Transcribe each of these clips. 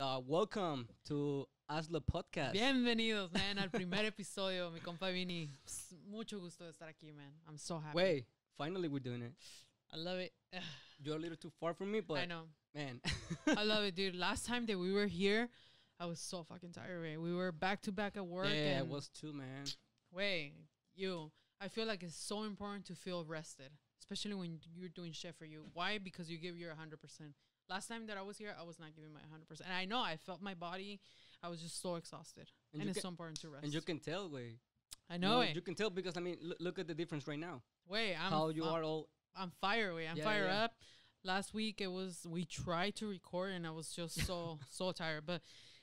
Uh, welcome to Hazlo Podcast. Bienvenidos, man, al primer episodio. Mi compa Vini. Pss, mucho gusto de estar aquí, man. I'm so happy. Wait, finally we're doing it. I love it. You're a little too far from me, but I know. Man. I love it, dude. Last time that we were here, I was so fucking tired, man. We were back to back at work. Yeah, and it was too, man. Wait, you. I feel like it's so important to feel rested, especially when you're doing shit for you. Why? Because you give your 100%. Last time that I was here, I was not giving my 100%. And I know I felt my body. I was just so exhausted. And, and it's can, so important to rest. And you can tell, way. I know, you You can tell because, I mean, look, look at the difference right now. Way, I'm. How you I'm, are all. I'm fire, way. I'm yeah, fire yeah. up. Last week, it was, we tried to record and I was just so, so tired. But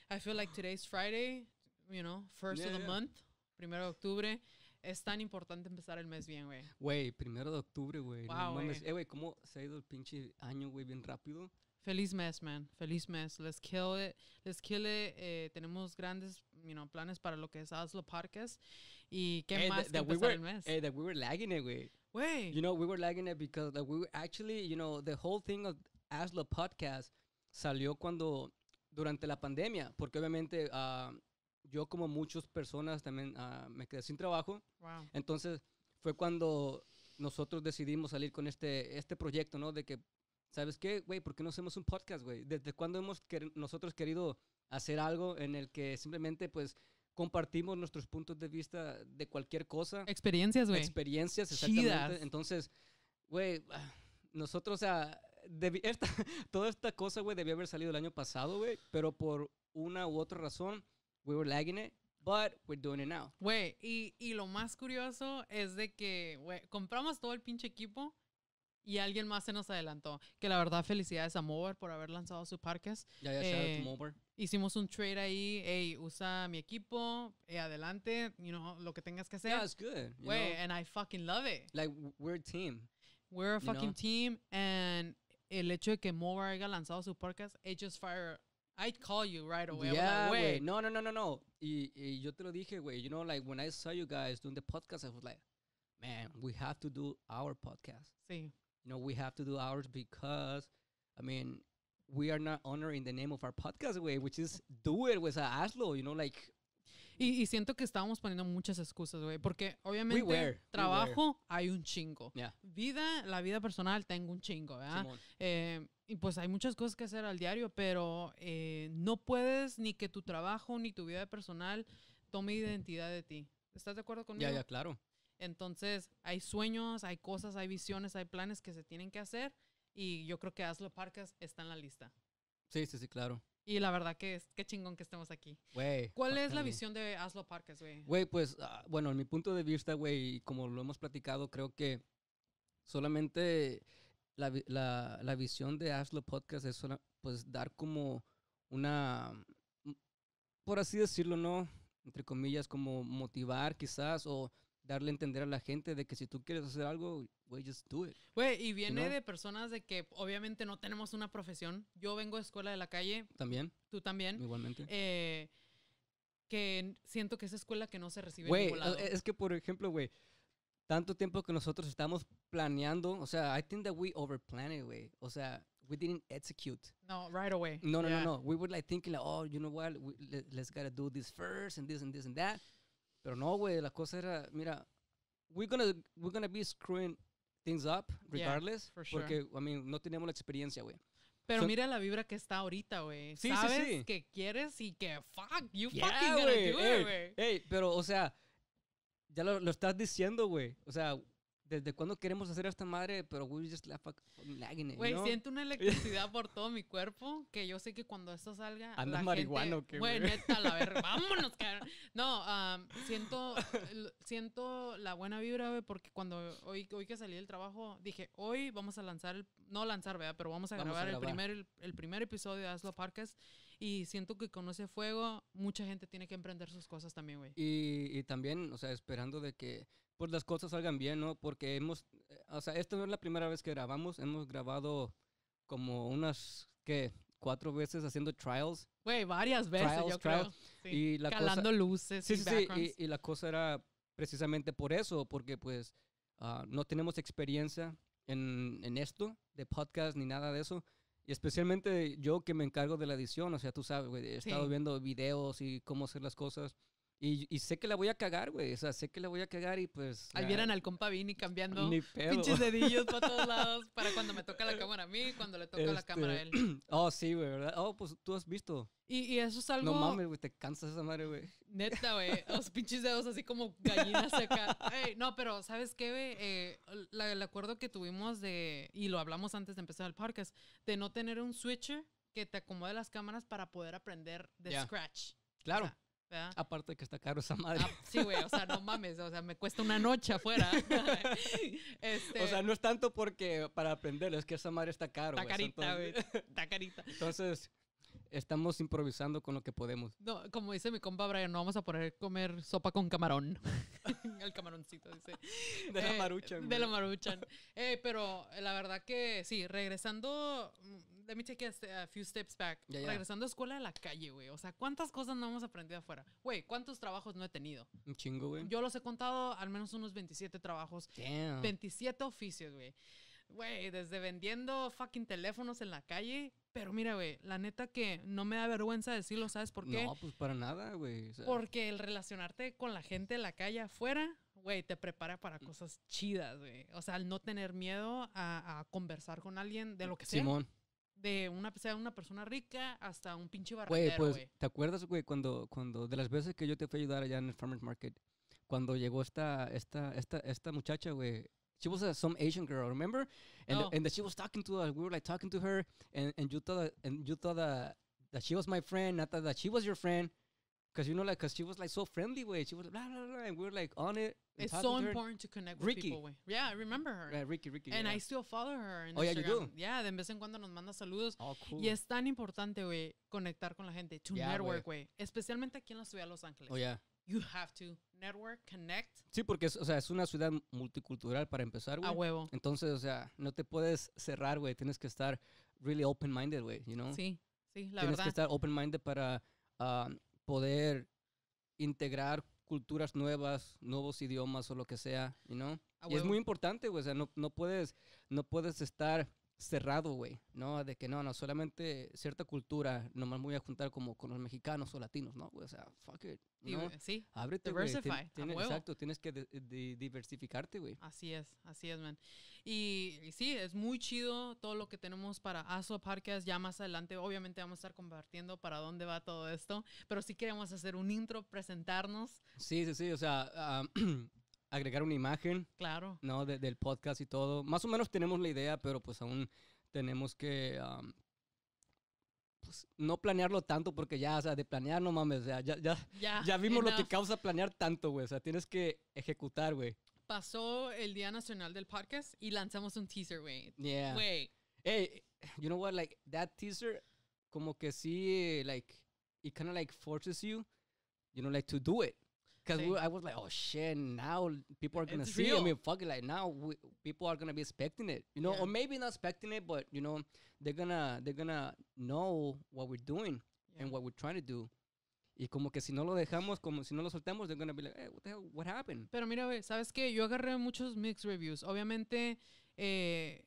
I feel like today's Friday, you know, first yeah, of the month, primero de octubre. es tan importante empezar el mes bien, güey. Güey, primero de octubre, güey. Wow, no mames. Eh, güey, ¿cómo se ha ido el pinche año, güey, bien rápido? Feliz mes, man. Feliz mes. Let's kill it. Let's kill it. Eh, tenemos grandes you planes para lo que es Aslo Podcast. Y qué eh, más that, que we were, mes. Hey, eh, we were lagging it, güey. Güey. You know, we were lagging it because we were actually, you know, the whole thing of Aslo Podcast salió cuando, durante la pandemia. Porque obviamente ah, yo como muchas personas también ah, me quedé sin trabajo. Wow. Entonces fue cuando nosotros decidimos salir con este, este proyecto, ¿no? De que ¿sabes qué, güey? ¿Por qué no hacemos un podcast, güey? ¿Desde cuándo hemos nosotros querido hacer algo en el que simplemente, pues, compartimos nuestros puntos de vista de cualquier cosa? Experiencias, güey. Experiencias, exactamente. Entonces, güey, ah, nosotros, o sea, toda esta cosa, güey, debía haber salido el año pasado, güey, pero por una u otra razón, we were lagging it. But we're doing it now. Güey, y, y lo más curioso es de que, güey, compramos todo el pinche equipo y alguien más se nos adelantó. Que la verdad, felicidades a Mover por haber lanzado su podcast. Ya, ya, eh, shout out to eh, Mover. Hicimos un trade ahí. Hey, usa mi equipo. Eh, adelante. You know, lo que tengas que hacer. Yeah, it's good. Wey, and I fucking love it. Like, we're a team. We're a fucking team. And el hecho de que Mover haya lanzado su podcast, it just fire. I'd call you right away. Yeah, wey. no, no, no, no, no. Y, yo te lo dije, wey. You know, like, when I saw you guys doing the podcast, I was like, man, we have to do our podcast. Sí we have to do ours because, I mean, we are not honoring the name of our podcast way, which is do it with a aslo, you know, like. Y, siento que estábamos poniendo muchas excusas, güey, porque obviamente trabajo hay un chingo. Vida, la vida personal tengo un chingo, eh, y pues hay muchas cosas que hacer al diario, pero eh, no puedes ni que tu trabajo ni tu vida personal tome identidad de ti. ¿Estás de acuerdo conmigo? Ya, ya, claro. Entonces, hay sueños, hay cosas, hay visiones, hay planes que se tienen que hacer y yo creo que Aslo Parkes está en la lista. Sí, sí, sí, claro. Y la verdad que es, qué chingón que estemos aquí. Güey. ¿Cuál es la visión de Aslo Parkes güey? Güey, pues, ah, bueno, en mi punto de vista, güey, como lo hemos platicado, creo que solamente la, visión de Aslo Podcast es pues dar como una, mm, por así decirlo, ¿no? Entre comillas, como motivar quizás o darle a entender a la gente de que si tú quieres hacer algo, güey, just do it. Güey, y viene de personas de que obviamente no tenemos una profesión. Yo vengo de escuela de la calle. También. Tú también. Igualmente. Eh, que siento que esa escuela que no se recibe. Güey, eh, es que por ejemplo, güey, tanto tiempo que nosotros estamos planeando, o sea, I think that we overplanned, güey. O sea, we didn't execute. No, right away. No, no, no, no. We were like thinking, like, oh, you know what, we, let's gotta do this first and this and this and that. Pero no, güey, la cosa era, mira, we're gonna, we're gonna be screwing things up regardless. for sure. Porque, I mean, no tenemos la experiencia, güey. Pero mira la vibra que está ahorita, güey. Sí, Sabes sí, sí. que quieres y que fuck, you fucking gonna do it, güey. Ey, pero, o sea, ya lo, lo estás diciendo, güey. O sea, ¿desde cuándo queremos hacer esta madre? Pero we just la lagging Güey, siento una electricidad por todo mi cuerpo que yo sé que cuando esto salga. Anda marihuano, qué, güey. neta, la verga. Vámonos, cabrón. No, siento, siento la buena vibra, güey, porque cuando hoy, hoy que salí del trabajo dije, hoy vamos a lanzar, no lanzar, vea, Pero vamos a, grabar, El, primer, el, primer episodio de Aslo parques Y siento que con ese fuego, mucha gente tiene que emprender sus cosas también, güey. Y, y también, o sea, esperando de que pues las cosas salgan bien, ¿no? Porque hemos, eh, o sea, esta no es la primera vez que grabamos, hemos grabado como unas, ¿qué? Cuatro veces haciendo trials. Güey, varias veces, yo creo. Y la Calando cosa, luces. Sí, y sí, Y, la cosa era precisamente por eso, porque pues ah, no tenemos experiencia en, en esto, de podcast ni nada de eso. Y especialmente yo que me encargo de la edición, o sea, tú sabes, güey, he estado viendo videos y cómo hacer las cosas. Y, y, sé que la voy a cagar, güey. O sea, sé que la voy a cagar y pues. Ahí vieran al compa Vini cambiando pinches dedillos para todos lados. Para cuando me toca la cámara a mí, cuando le toca la este, cámara a él. Oh, sí, güey, ¿verdad? Oh, pues tú has visto. Y, y eso es algo. No mames, güey, te cansas esa madre, güey. Neta, güey. Los pinches dedos así como gallinas acá. no, pero ¿sabes qué, güey? Eh, el acuerdo que tuvimos de. Y lo hablamos antes de empezar el podcast. De no tener un switcher que te acomode las cámaras para poder aprender de scratch. Claro. Aparte de que está caro esa madre. Ah, sí, güey, o sea, no mames, o sea, me cuesta una noche afuera. Este o sea, no es tanto porque para aprender, es que esa madre está caro. Está carita, güey. Está carita. Entonces, estamos improvisando con lo que podemos. No, como dice mi compa Brian, no vamos a poder comer sopa con camarón. el camaroncito, dice. De la eh, maruchan. De la maruchan. Eh, pero la verdad que sí, regresando, let me take a, few steps back. Regresando a escuela a la calle, güey. O sea, ¿cuántas cosas no hemos aprendido afuera? Güey, ¿cuántos trabajos no he tenido? Un chingo, güey. Yo los he contado al menos unos 27 trabajos. Damn. 27 oficios, güey. Güey, desde vendiendo fucking teléfonos en la calle. Pero mira, güey, la neta que no me da vergüenza decirlo, ¿sabes por qué? No, pues para nada, güey. Porque el relacionarte con la gente de la calle afuera güey, te prepara para cosas chidas, güey. O sea, al no tener miedo a, a, conversar con alguien de lo que sea. Simón de una, sea una persona rica hasta un pinche barrendero, pues, güey. Pues, ¿te acuerdas, güey, cuando, cuando, de las veces que yo te fui a ayudar allá en el Farmer's Market, cuando llegó esta, esta, esta, esta muchacha, güey, She was a, some Asian girl, remember? And, oh. and she was talking to us. We were like talking to her, and, and you thought and you thought that, that she was my friend. Not that she was your friend because you know, like, because she was like so friendly, way she was blah blah blah, and we were like on it. It's so important to connect with people, way. Yeah, I remember her. Yeah, Ricky, Ricky. And I still follow her. oh yeah, you do. Yeah, de vez en cuando nos manda saludos. Oh, cool. Y es tan importante, güey, conectar con la gente, to network, güey, especialmente aquí en la ciudad de Los Ángeles. Oh yeah. You have to network, connect. Sí, porque es, o sea, es una ciudad multicultural para empezar, güey. A huevo. Entonces, o sea, no te puedes cerrar, güey. Tienes que estar really open-minded, güey, you know? Sí, sí, la verdad. Tienes que estar open-minded para um, poder integrar culturas nuevas, nuevos idiomas o lo que sea, you y es muy importante, güey, o sea, no, puedes, no puedes estar cerrado, güey, ¿no? De que no, no, solamente cierta cultura, nomás me voy a juntar como con los mexicanos o latinos, ¿no? O sea, fuck it. ¿no? Sí, Diversify. exacto, tienes que diversificarte, güey. Así es, así es, man. Y, sí, es muy chido todo lo que tenemos para ASO Podcast. Ya más adelante, obviamente, vamos a estar compartiendo para dónde va todo esto, pero sí queremos hacer un intro, presentarnos. Sí, sí, sí, o sea, ah, agregar una imagen. Claro. ¿No? del podcast y todo. Más o menos tenemos la idea, pero pues aún tenemos que pues, no planearlo tanto porque ya, o sea, de planear no mames, ya, vimos lo que causa planear tanto, güey. O sea, tienes que ejecutar, güey. Pasó el Día Nacional del Podcast y lanzamos un teaser, güey. Yeah. Güey. Hey, you know what? Like, that teaser, como que sí, like, it kind of like forces you, you know, like to do it. Because we I was like, oh shit, now people are gonna it's see. Real. I mean, fuck it, like now we, people are gonna be expecting it, you know, yeah. or maybe not expecting it, but you know, they're gonna they're gonna know what we're doing yeah. and what we're trying to do. Y como que si no lo dejamos, como si no lo soltamos, they're gonna be like, hey, eh, what the hell, what happened? Pero mira, sabes que yo agarré muchos mixed reviews. Obviamente, eh,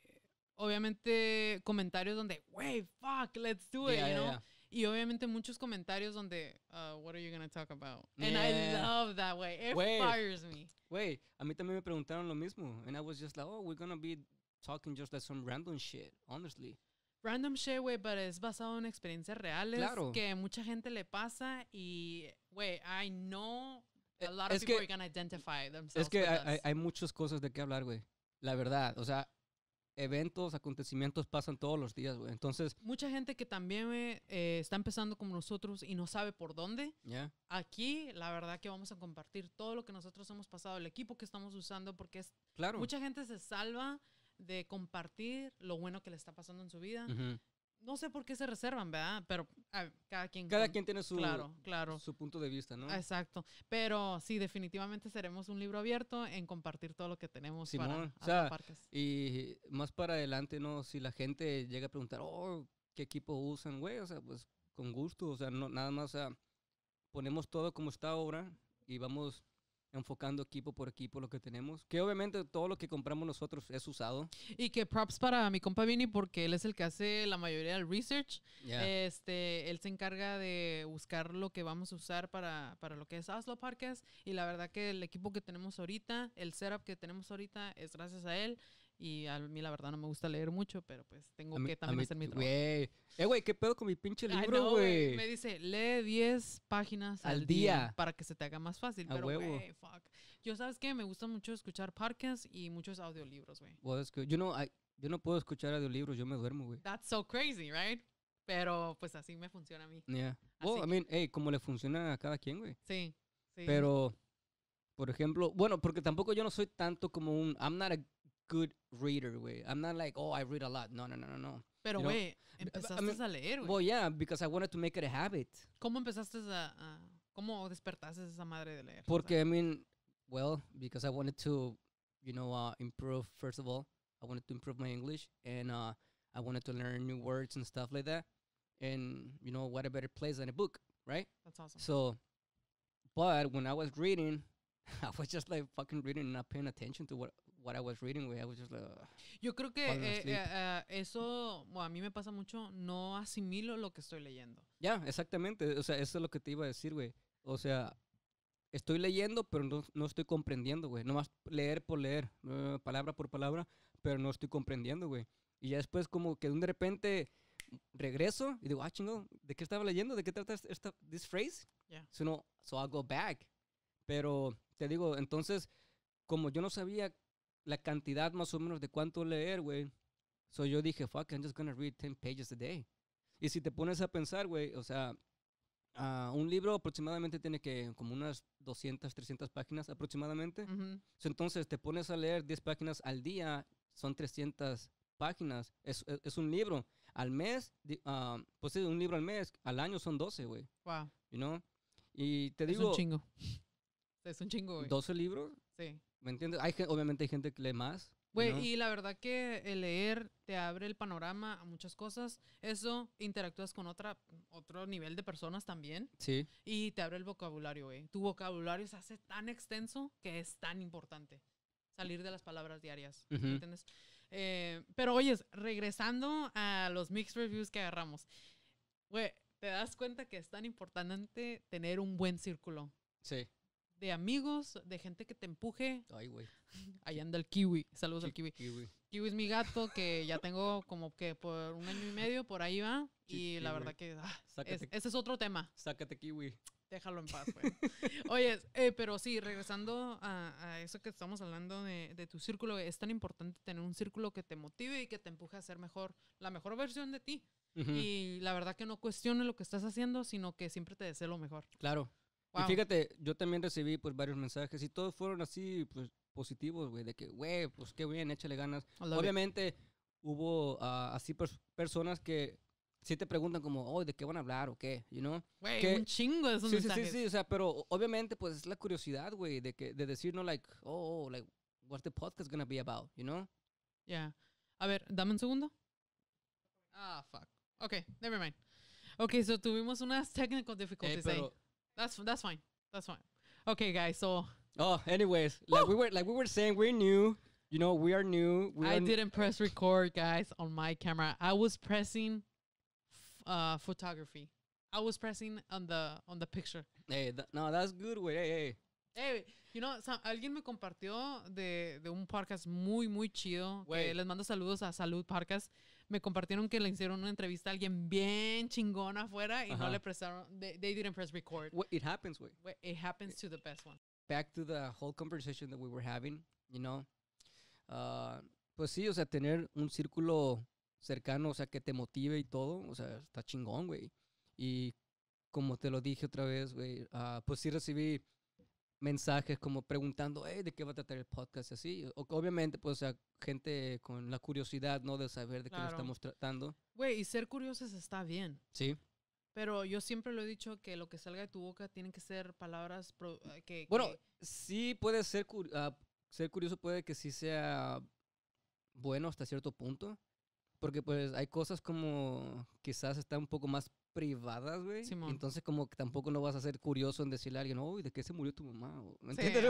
obviamente comentarios donde, way fuck, let's do it, yeah, you know. Y obviamente muchos comentarios donde, uh, what are you going to talk about? And I love that way. It fires me. Wey, a mí también me preguntaron lo mismo. And I was just like, oh, we're going to be talking just like some random shit, honestly. Random shit, wey, pero es basado en experiencias reales claro. que mucha gente le pasa y, güey, I know a eh, lot of people are going identify themselves. Es que hay, hay muchas cosas de qué hablar, wey. La verdad, o sea, eventos, acontecimientos pasan todos los días, güey. Entonces. Mucha gente que también eh, eh, está empezando como nosotros y no sabe por dónde. Ya. Aquí, la verdad que vamos a compartir todo lo que nosotros hemos pasado, el equipo que estamos usando, porque es. Claro. Mucha gente se salva de compartir lo bueno que le está pasando en su vida no sé por qué se reservan, ¿verdad? Pero cada quien... Cada quien tiene su, claro. su punto de vista, ¿no? Exacto. Pero sí, definitivamente seremos un libro abierto en compartir todo lo que tenemos para o sea, Y más para adelante, ¿no? Si la gente llega a preguntar, oh, ¿qué equipo usan, güey? O sea, pues con gusto, o sea, no, nada más, ponemos todo como está ahora y vamos enfocando equipo por equipo lo que tenemos. Que obviamente todo lo que compramos nosotros es usado. Y que props para mi compa Vini porque él es el que hace la mayoría del research. Este, él se encarga de buscar lo que vamos a usar para, lo que es Oslo parques Y la verdad que el equipo que tenemos ahorita, el setup que tenemos ahorita es gracias a él. Y a mí la verdad no me gusta leer mucho, pero pues tengo que también hacer mi trabajo. Eh, güey, ¿qué pedo con mi pinche libro, güey? Me dice, lee 10 páginas al, día. para que se te haga más fácil. pero, güey, fuck. Yo, ¿sabes qué? Me gusta mucho escuchar podcasts y muchos audiolibros, güey. yo no puedo escuchar audiolibros, yo me duermo, güey. That's so crazy, right? Pero, pues, así me funciona a mí. Yeah. well, I mean, hey, como le funciona a cada quien, güey. Sí, sí. Pero... Por ejemplo, bueno, porque tampoco yo no soy tanto como un. I'm good reader, way. I'm not like, oh, I read a lot. No, no, no, no, no. Pero, güey, empezaste I mean, a leer, güey. Well, yeah, because I wanted to make it a habit. ¿Cómo empezaste a... a ¿Cómo despertaste esa madre de leer? Porque, o I mean, well, because I wanted to, you know, uh, improve, first of all. I wanted to improve my English. And uh, I wanted to learn new words and stuff like that. And, you know, what a better place than a book, right? That's awesome. So, but when I was reading... I was just like fucking reading and not paying attention to what what I was reading, I was just Yo creo que eh, eh, eh, eso bueno, a mí me pasa mucho, no asimilo lo que estoy leyendo. Ya, yeah, exactamente. O sea, eso es lo que te iba a decir, güey. O sea, estoy leyendo, pero no, estoy comprendiendo, güey. Nomás leer por leer, palabra por palabra, pero no estoy comprendiendo, güey. Y ya después como que de repente regreso y digo, ah, chingo, ¿de qué estaba leyendo? ¿De qué trata esta this phrase? Yeah. So, no, so I go back. Pero te digo, entonces, como yo no sabía la cantidad más o menos de cuánto leer, güey. So yo dije, fuck, I'm just gonna read 10 pages a day. Y si te pones a pensar, güey, o sea, ah, un libro aproximadamente tiene que como unas 200, 300 páginas aproximadamente. entonces te pones a leer 10 páginas al día, son 300 páginas. E, es, un libro. Al mes, ah, pues es un libro al mes, al año son 12, güey. Wow. You know? Y te digo. Es un chingo. Es un chingo, güey. ¿12 libros? Sí. ¿Me entiendes? obviamente hay gente que lee más. Güey, y la verdad que el leer te abre el panorama a muchas cosas. Eso interactúas con otra, otro nivel de personas también. Sí. Y te abre el vocabulario, güey. Tu vocabulario se hace tan extenso que es tan importante salir de las palabras diarias. ¿Me ¿Entiendes? Eh, pero oyes, regresando a los mixed reviews que agarramos, güey, te das cuenta que es tan importante tener un buen círculo. Sí de amigos, de gente que te empuje. Ay, güey. Ahí anda el kiwi. Saludos al kiwi. kiwi. es mi gato que ya tengo como que por un año y medio, por ahí va. y la verdad que ah, ese es otro tema. Sácate kiwi. Déjalo en paz, güey. Oye, eh, pero sí, regresando a, eso que estamos hablando de, tu círculo, es tan importante tener un círculo que te motive y que te empuje a ser mejor, la mejor versión de ti. Y la verdad que no cuestione lo que estás haciendo, sino que siempre te desee lo mejor. Claro, y fíjate, yo también recibí pues varios mensajes y todos fueron así pues positivos, güey, de que, güey, pues qué bien, échale ganas. Obviamente hubo ah, así pues personas que si sí te preguntan como, oh, ¿de qué van a hablar o qué? You know? Güey, un chingo de esos mensajes. Sí, sí, sí, o sea, pero obviamente pues es la curiosidad, güey, de, que, de decir, no, like, oh, oh like, what the podcast gonna be about, you know? Yeah. A ver, dame un segundo. Ah, fuck. Ok, never mind. Ok, so tuvimos unas technical difficulties ahí. That's that's fine. That's fine. Okay, guys. So. Oh, anyways, Woo! like we were like we were saying, we're new. You know, we are new. We I are didn't press record, guys, on my camera. I was pressing, uh, photography. I was pressing on the on the picture. Hey, th no, that's good. Way. Hey, hey. Hey, you know, some, alguien me compartió de, de un podcast muy, muy chido. Wey. Que les mando saludos a Salud Podcast. me compartieron que le hicieron una entrevista a alguien bien chingón afuera y no le prestaron, they, didn't press record. it happens, wey. It happens to the best one. Back to the whole conversation that we were having, you know. Uh, pues sí, o sea, tener un círculo cercano, o sea, que te motive y todo, o sea, está chingón, wey. Y como te lo dije otra vez, wey, ah, pues sí recibí mensajes como preguntando, ¿de qué va a tratar el podcast? Y así. obviamente, pues, a gente con la curiosidad, ¿no? De saber de qué estamos tratando. Güey, y ser curiosos está bien. Sí. Pero yo siempre lo he dicho que lo que salga de tu boca tienen que ser palabras eh, que... Bueno, sí puede ser, ah, ser curioso, puede que sí sea bueno hasta cierto punto. Porque pues hay cosas como quizás está un poco más privadas, güey. Entonces, como que tampoco no vas a ser curioso en decirle a alguien, uy, ¿de qué se murió tu mamá? Ah, ¿Me entiendes?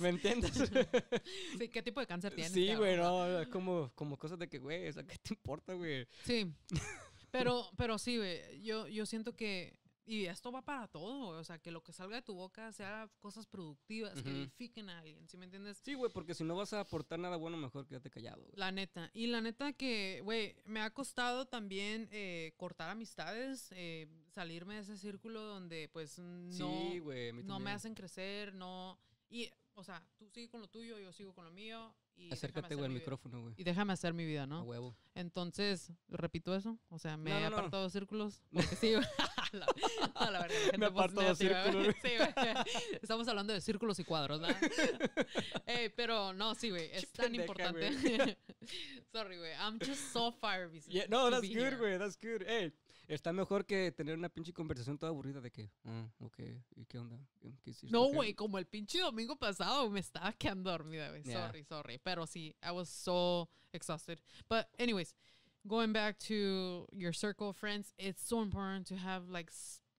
¿Me entiendes? sí, ¿qué tipo de cáncer tienes? Sí, este güey, no, es como, como cosas de que, güey, o sea, ¿qué te importa, güey? Sí. Pero, pero sí, güey, yo, yo siento que y esto va para todo, o sea, que lo que salga de tu boca sea cosas productivas, que edifiquen a alguien, ¿sí me entiendes? Sí, güey, porque si no vas a aportar nada bueno, mejor quédate callado. La neta, y la neta que, güey, me ha costado también eh, cortar amistades, eh, salirme de ese círculo donde pues no, no me hacen crecer, no... Y, o sea, tú sigues con lo tuyo, yo sigo con lo mío, Acércate, güey, al micrófono, güey. Y déjame hacer mi vida, ¿no? huevo. Entonces, repito eso. O sea, me he apartado de círculos. sí, la, la verdad, me ¿eh? círculos. Sí, güey. Estamos hablando de círculos y cuadros, ¿verdad? Ey, pero no, sí, güey. Es tan importante. Sorry, güey. I'm just so fired. Yeah, no, that's good, güey. That's good. Hey, Está mejor que tener una pinche conversación toda aburrida de que, ah, ok, ¿y qué onda? ¿Qué no, güey, como el pinche domingo pasado me estaba quedando dormida, güey. Yeah. Sorry, sorry. Pero sí, I was so exhausted. But anyways, going back to your circle of friends, it's so important to have like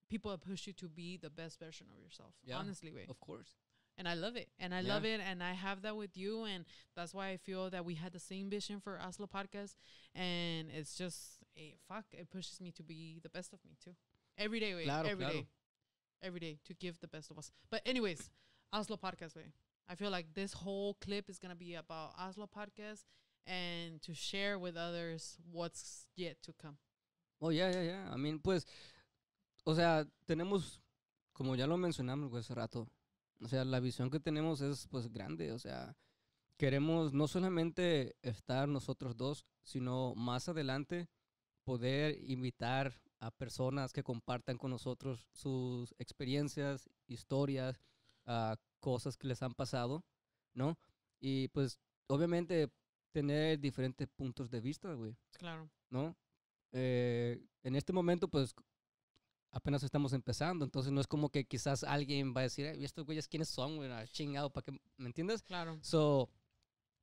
people that push you to be the best version of yourself. Yeah, honestly, way. Of course. And I love it. And I yeah. love it. And I have that with you. And that's why I feel that we had the same vision for Oslo Podcast. And it's just Eh, fuck, it pushes me to be the best of me too. Every day, every eh, day, Claro, every claro. day. Every day to give the best of us. But anyways, Oslo Podcast way. Eh. I feel like this whole clip is gonna be about Oslo Podcast and to share with others what's yet to come. Oh yeah, yeah, yeah. I mean, pues, o sea, tenemos, como ya lo mencionamos pues, hace rato, o sea, la visión que tenemos es pues grande, o sea, queremos no solamente estar nosotros dos, sino más adelante poder invitar a personas que compartan con nosotros sus experiencias, historias, ah, cosas que les han pasado, ¿no? Y pues obviamente tener diferentes puntos de vista, güey. Claro. ¿No? Eh, en este momento, pues apenas estamos empezando, entonces no es como que quizás alguien va a decir, ¿y estos güeyes quiénes son, güey? Ah, chingado, ¿para qué? ¿Me entiendes? Claro. So,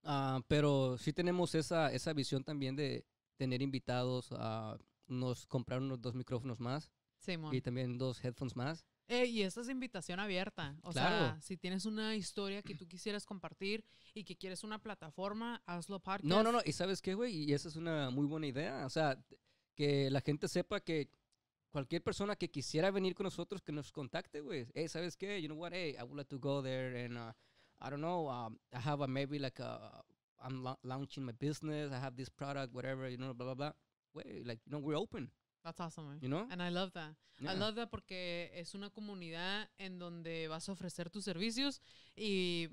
ah, pero sí tenemos esa, esa visión también de, tener invitados a nos comprar unos dos micrófonos más y también dos headphones más. y esta es invitación abierta. O sea, si tienes una historia que tú quisieras compartir y que quieres una plataforma, hazlo podcast. No, no, no. Y sabes qué, güey, y esa es una muy buena idea. O sea, que la gente sepa que cualquier persona que quisiera venir con nosotros, que nos contacte, güey. ¿sabes qué? You know what? Hey, I would like to go there and... Uh, I don't know, uh, I have a, maybe like a, I'm launching my business. I have this product, whatever, you know, blah, blah, blah. Wait, like, you know, we're open. That's awesome. You know? And I love that. I love that porque es una comunidad en donde vas a ofrecer tus servicios y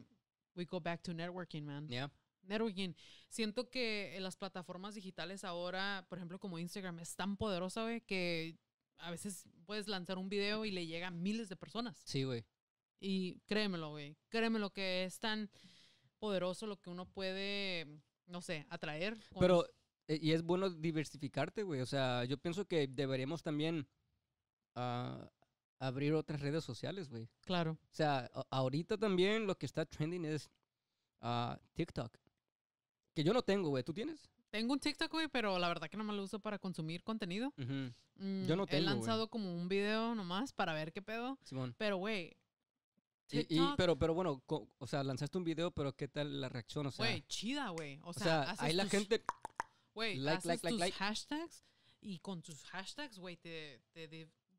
we go back to networking, man. Yeah. Networking. Siento que las plataformas digitales ahora, por ejemplo, como Instagram, es tan poderosa, güey, que a veces puedes lanzar un video y le llega a miles de personas. Sí, güey. Y créemelo, güey. Créemelo que es tan poderoso lo que uno puede, no sé, atraer. Pero, eh, y es bueno diversificarte, güey. O sea, yo pienso que deberíamos también ah, abrir otras redes sociales, güey. Claro. O sea, ahorita también lo que está trending es ah, TikTok. Que yo no tengo, güey. ¿Tú tienes? Tengo un TikTok, güey, pero la verdad que no me lo uso para consumir contenido. yo mm, no tengo. He lanzado como un video nomás para ver qué pedo. Simón. Pero, güey, pero, pero bueno, o sea, lanzaste un video, pero ¿qué tal la reacción? O sea, güey, chida, güey. O sea, hay la gente. Güey, tus hashtags y con tus hashtags, güey, te, te,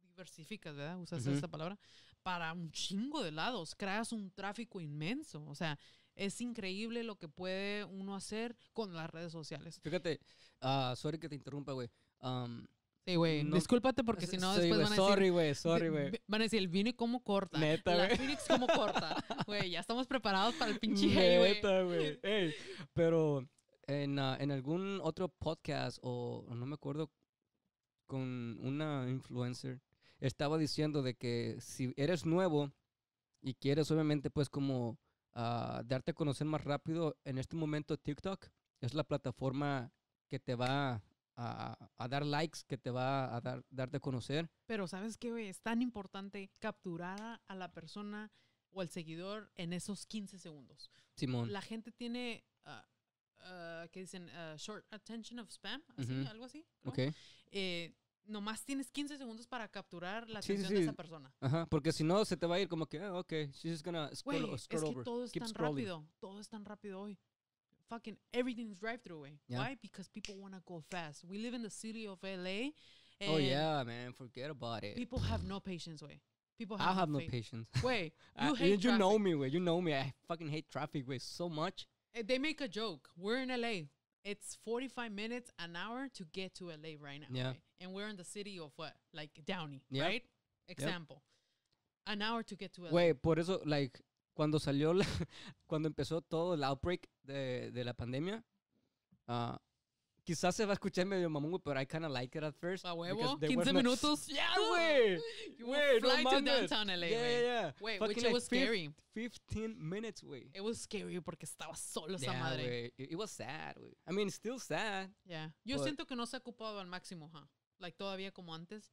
diversificas, ¿verdad? Usas esa palabra para un chingo de lados. Creas un tráfico inmenso. O sea, es increíble lo que puede uno hacer con las redes sociales. Fíjate, ah, sorry que te interrumpa, güey. Um, Sí, güey. Discúlpate porque si no después van a decir... Sorry, güey. Sorry, güey. Van a decir, el vino cómo corta. Neta, güey. La Phoenix cómo corta. Güey, ya estamos preparados para el pinche güey. güey. pero en, ah, en algún otro podcast o no me acuerdo con una influencer estaba diciendo de que si eres nuevo y quieres obviamente pues como ah, darte a conocer más rápido, en este momento TikTok es la plataforma que te va a, dar likes, que te va a dar, darte a conocer. Pero sabes qué, es tan importante capturar a la persona o al seguidor en esos 15 segundos. Simón. La gente tiene, ah, ah, ¿qué dicen, ah, short attention of spam, así, algo así. Eh, nomás tienes 15 segundos para capturar la atención de esa persona. Ajá, porque si no se te va a ir como que, ok, she's just gonna scroll, Wey, es que Todo es tan rápido, todo es tan rápido hoy. fucking everything's drive through way. Yeah. Why? Because people want to go fast. We live in the city of LA. oh yeah, man, forget about it. People have no patience way. People have I have no, no patience. Wait, you I, hate you, know me way. You know me. I fucking hate traffic way so much. And eh, they make a joke. We're in LA. It's 45 minutes, an hour to get to LA right now. Yeah. And we're in the city of what? Like Downey, yeah. right? Example. Yep. An hour to get to LA. Wait, por eso, like, cuando salió, cuando empezó todo el outbreak de, la pandemia, ah, quizás se va a escuchar medio mamón, pero I kind like it at first. ¿A huevo? ¿15 minutos? ¡Ya, yeah, güey! Güey, no mames. to downtown LA, which it was scary. 15 minutes, güey. It was scary porque estaba solo esa madre. It, it was sad, güey. I mean, still sad. Yeah. Yo siento que no se ha ocupado al máximo, huh? Like, todavía como antes.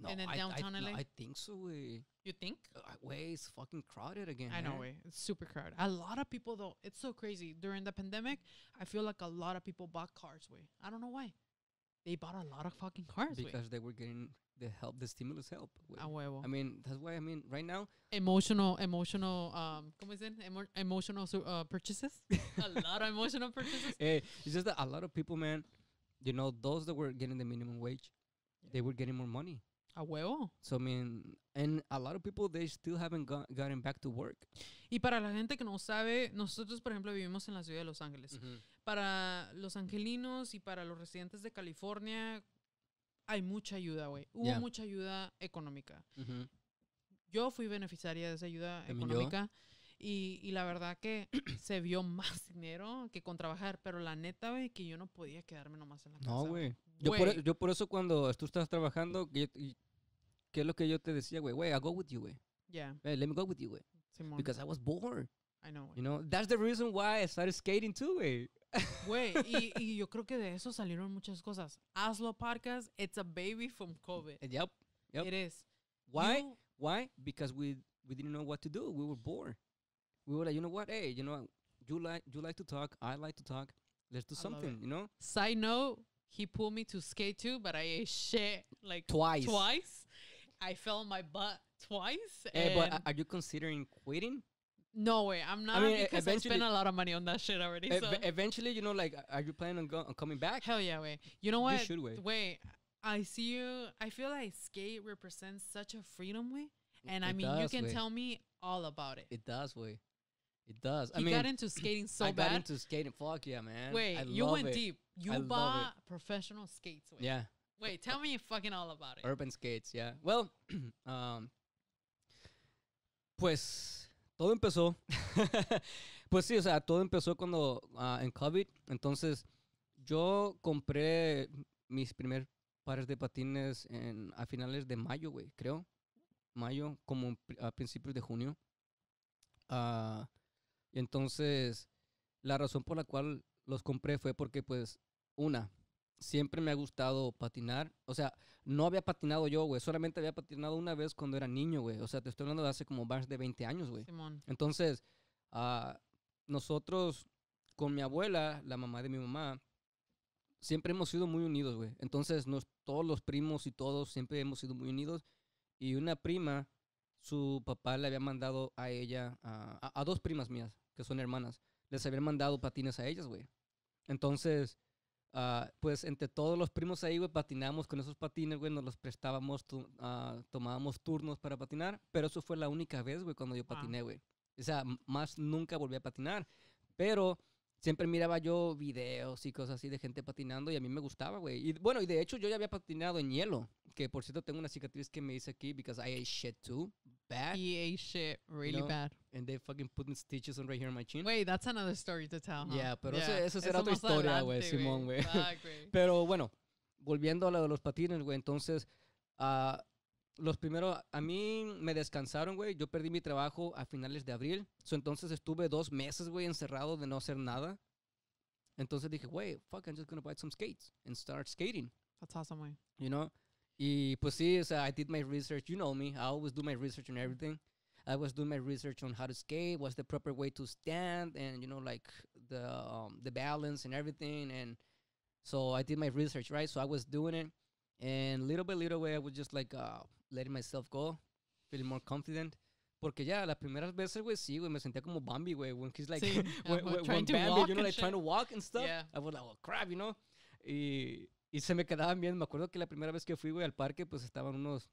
No, I, downtown I, LA? I think so. Way. You think? Uh, way it's fucking crowded again. I know. Eh? Way it's super crowded. A lot of people though. It's so crazy. During the pandemic, I feel like a lot of people bought cars. Way I don't know why. They bought a lot of fucking cars. Because way. they were getting the help, the stimulus help. huevo. I mean, that's why I mean, right now. Emotional, emotional, um, ¿cómo es Emo emotional so, uh, purchases. a lot of emotional purchases. Hey, eh, it's just that a lot of people, man, you know, those that were getting the minimum wage, yeah. they were getting more money. A huevo. So, a lot of people, they still haven't gotten back to work. Y para la gente que no sabe, nosotros, por ejemplo, vivimos en la ciudad de Los Ángeles. Mm-hmm. Para los angelinos y para los residentes de California, hay mucha ayuda, güey. Hubo mucha ayuda económica. Mm-hmm. Yo fui beneficiaria de esa ayuda económica. Y, y, la verdad que se vio más dinero que con trabajar, pero la neta, güey, que yo no podía quedarme nomás en la casa. No, güey. E, yo por, eso cuando tú estás trabajando, que es lo que yo te decía, güey, güey, I go with you, güey. Yeah. Hey, let me go with you, güey. Because I was bored. I know. You know, that's the reason why I started skating too, güey. Güey, y, y, yo creo que de eso salieron muchas cosas. Hazlo Parkas, it's a baby from COVID. Eh, yep. yep. It is. Why? You, why? Because we we didn't know what to do. We were bored. We were like, you know what? Hey, you know, you like you like to talk. I like to talk. Let's do I something. You know. Side note: He pulled me to skate too, but I ate shit like twice. Twice. I fell on my butt twice. Hey, eh, but are you considering quitting? No way, I'm not I mean, because I spent a lot of money on that shit already. E- so. Eventually, you know, like, are you planning on, go- on coming back? Hell yeah, way. You know what? You should wait. Wait, I see you. I feel like skate represents such a freedom way, and it I mean, does, you can tell me all about it. It does way. It does. I you mean, got into skating so I bad. I got into skating. Fuck yeah, man. Wait, I you went it. deep. You I bought professional skates. Way. Yeah. Wait, tell me fucking all about it. Urban skates, yeah. Well, um, pues todo empezó. pues sí, o sea, todo empezó cuando ah, en COVID. Entonces, yo compré mis primeros pares de patines a finales de mayo, güey, creo. Mayo, como a principios de junio. Ah, y entonces, la razón por la cual los compré fue porque, pues, una, siempre me ha gustado patinar. O sea, no había patinado yo, güey. Solamente había patinado una vez cuando era niño, güey. O sea, te estoy hablando de hace como más de 20 años, güey. Entonces, ah, nosotros con mi abuela, la mamá de mi mamá, siempre hemos sido muy unidos, güey. Entonces, todos los primos y todos siempre hemos sido muy unidos. Y una prima, su papá le había mandado a ella, a, dos primas mías, que son hermanas, les había mandado patines a ellas, güey. Entonces, Ah, pues entre todos los primos ahí, güey, patinamos con esos patines, güey, nos los prestábamos, ah, tomábamos turnos para patinar, pero eso fue la única vez, güey, cuando yo patiné, güey. O sea, más nunca volví a patinar, pero siempre miraba yo videos y cosas así de gente patinando y a mí me gustaba, güey. Y bueno, y de hecho yo ya había patinado en hielo, que por cierto tengo una cicatriz que me hice aquí because I ate shit too bad. He ate shit really bad. And they fucking put stitches on right here on my chin. Wait, that's another story to tell. Huh? Yeah, pero esa Eso, eso será otra historia, güey, Simón, güey. Pero bueno, volviendo a lo de los patines, güey, entonces ah, los primeros, a mí me descansaron, güey. Yo perdí mi trabajo a finales de abril. So, entonces estuve dos meses, güey, encerrado de no hacer nada. Entonces dije, güey, fuck, I'm just gonna buy some skates and start skating. That's awesome, güey. You know? Y pues sí, o sea, I did my research. You know me. I always do my research on everything. I was doing my research on how to skate, what's the proper way to stand, and you know, like the um, the balance and everything. And so I did my research, right? So I was doing it. And little by little way, I was just like uh, letting myself go, feeling more confident. Porque ya, las primeras veces, güey, sí, güey, me sentía como Bambi, güey. When he's like, sí, when, Bambi, you know, like trying to walk and stuff. I was like, oh, crap, you know. Y, y se me quedaban viendo. Me acuerdo que la primera vez que fui, güey, al parque, pues estaban unos,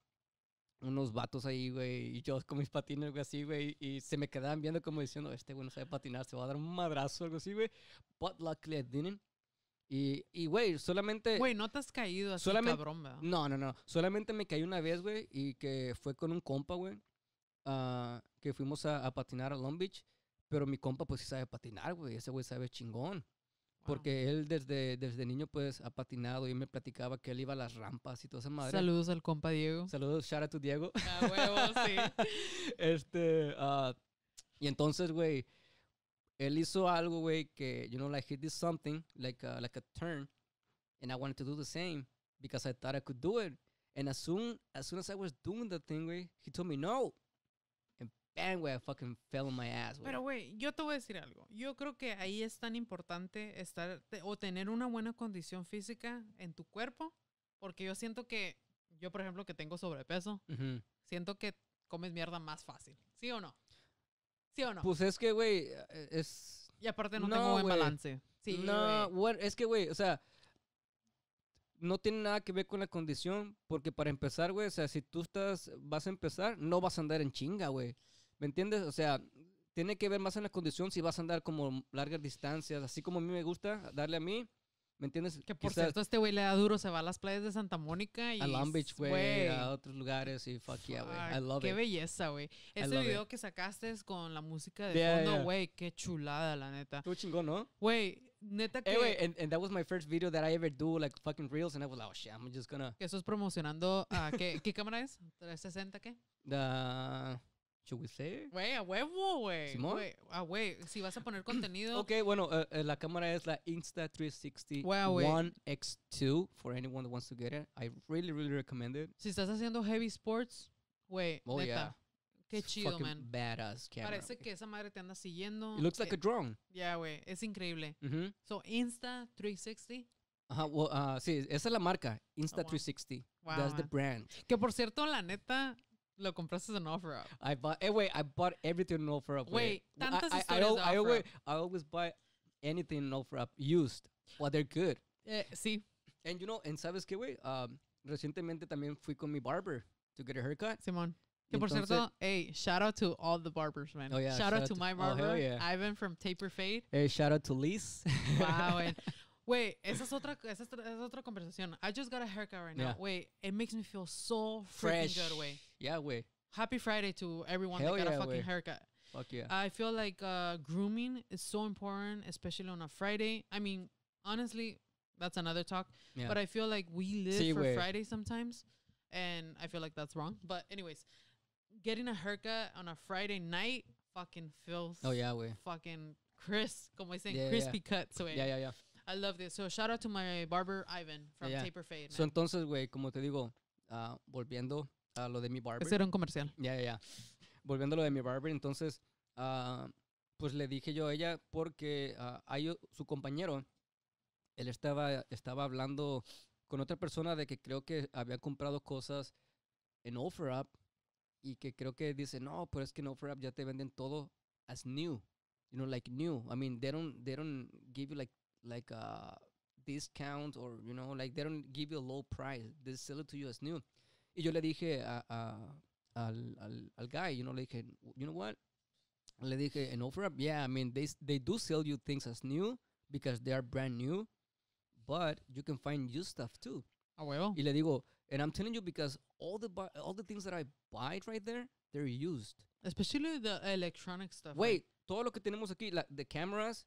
unos vatos ahí, güey, y yo con mis patines, güey, así, güey, y se me quedaban viendo como diciendo, este güey no sabe patinar, se va a dar un madrazo, algo así, güey. But luckily I didn't. Y, y güey, solamente. Güey, no te has caído así, solamente, cabrón, ¿verdad? No, no, no. Solamente me caí una vez, güey, y que fue con un compa, güey. Ah, que fuimos a, patinar a Long Beach. Pero mi compa, pues sí sabe patinar, güey. Ese güey sabe chingón. Porque él desde, desde niño, pues, ha patinado. Y me platicaba que él iba a las rampas y toda esa madre. Saludos al compa Diego. Saludos, shout out to Diego. A huevo, sí. este. Ah, y entonces, güey él hizo algo, güey, que, you know, like he did something, like a, uh, like a turn, and I wanted to do the same because I thought I could do it. And as soon as soon as I was doing the thing, güey, he told me no. And bang, güey, I fucking fell on my ass. güey. Pero, güey, yo te voy a decir algo. Yo creo que ahí es tan importante estar o tener una buena condición física en tu cuerpo, porque yo siento que, yo por ejemplo que tengo sobrepeso, siento que comes mierda más fácil, ¿sí o no? Pues es que, güey, eh, es... Y aparte no, tengo buen balance. no, wey es que, güey, o sea, no tiene nada que ver con la condición, porque para empezar, güey, o sea, si tú estás, vas a empezar, no vas a andar en chinga, güey. ¿Me entiendes? O sea, tiene que ver más en la condición si vas a andar como largas distancias, así como a mí me gusta darle a mí. ¿Me entiendes? Que por cierto, este güey le da duro, se va a las playas de Santa Mónica y. A Long Beach, güey, a otros lugares y fuck, yeah, güey. I love qué it. Qué belleza, güey. Ese video que sacaste es con la música de fondo, güey, qué chulada, la neta. Tú chingón, ¿no? Güey, neta eh, que. Anyway, and, and, that was my first video that I ever do, like fucking reels, and I was like, oh shit, I'm just gonna. Que estás promocionando? Ah, ¿qué, ¿Qué cámara es? ¿360 qué? The should we say? Güey, a huevo, güey. Simón. Wey, ah, si vas a poner contenido. ok, bueno, eh, eh, la cámara es la Insta360 One X2 for anyone that wants to get it. I really, really recommend it. Si estás haciendo heavy sports, güey, oh, neta. Qué chido, man. Badass camera. Parece que esa madre te anda siguiendo. It looks like eh, a drone. Yeah, güey. Es increíble. Mm-hmm. So, Insta360. Ajá, well, uh, sí, esa es la marca, Insta360. That's the brand. Que por cierto, la neta, Lo compraste en offer up. I bought. Eh, wait, I bought everything in offer up. Wait, eh. tantas I, I, I, al, I, always, I always buy anything in offer up used, but they're good. Eh, sí. And you know, and sabes qué, güey, um, recientemente también fui con mi barber to get a haircut. Simón. Que por cierto, hey, shout out to all the barbers, man. Oh yeah, shout, shout out, out to, to my oh, barber, oh, yeah. Ivan from Taper Fade. Hey, shout out to Liz. Wow, eh. and Wait, esa es otra, esa es, esa es otra conversación. I just got a haircut right now. Wait, it makes me feel so Fresh. good, Yeah, way. Happy Friday to everyone Hell that got yeah, a fucking haircut. Fuck yeah. I feel like uh, grooming is so important, especially on a Friday. I mean, honestly, that's another talk. Yeah. But I feel like we live See, for Friday sometimes, and I feel like that's wrong. But anyways, getting a haircut on a Friday night fucking feels. Oh yeah, way. Fucking crisp, como dicen, yeah, crispy yeah. cuts. Way. Yeah, yeah, yeah. I love this. So shout out to my barber Ivan from Taper Fade. So entonces, güey, como te digo, ah, volviendo a lo de mi barber. Ese era un comercial. Ya, yeah, ya, Volviendo a lo de mi barber, entonces, ah, pues le dije yo a ella porque ah, su compañero, él estaba, estaba hablando con otra persona de que creo que había comprado cosas en OfferUp y que creo que dice, no, pero es que en OfferUp ya te venden todo as new. You know, like new. I mean, they don't, they don't give you like like a uh, discount or, you know, like they don't give you a low price. They sell it to you as new. Y yo le dije a, a, al, al, al guy, you know, le dije, you know what? Le dije, an offer up? Yeah, I mean, they, they do sell you things as new because they are brand new, but you can find used stuff too. Ah, well. Y le digo, and I'm telling you because all the bu- all the things that I buy right there, they're used. Especially the electronic stuff. Wait, right? todo lo que tenemos aquí, the cameras,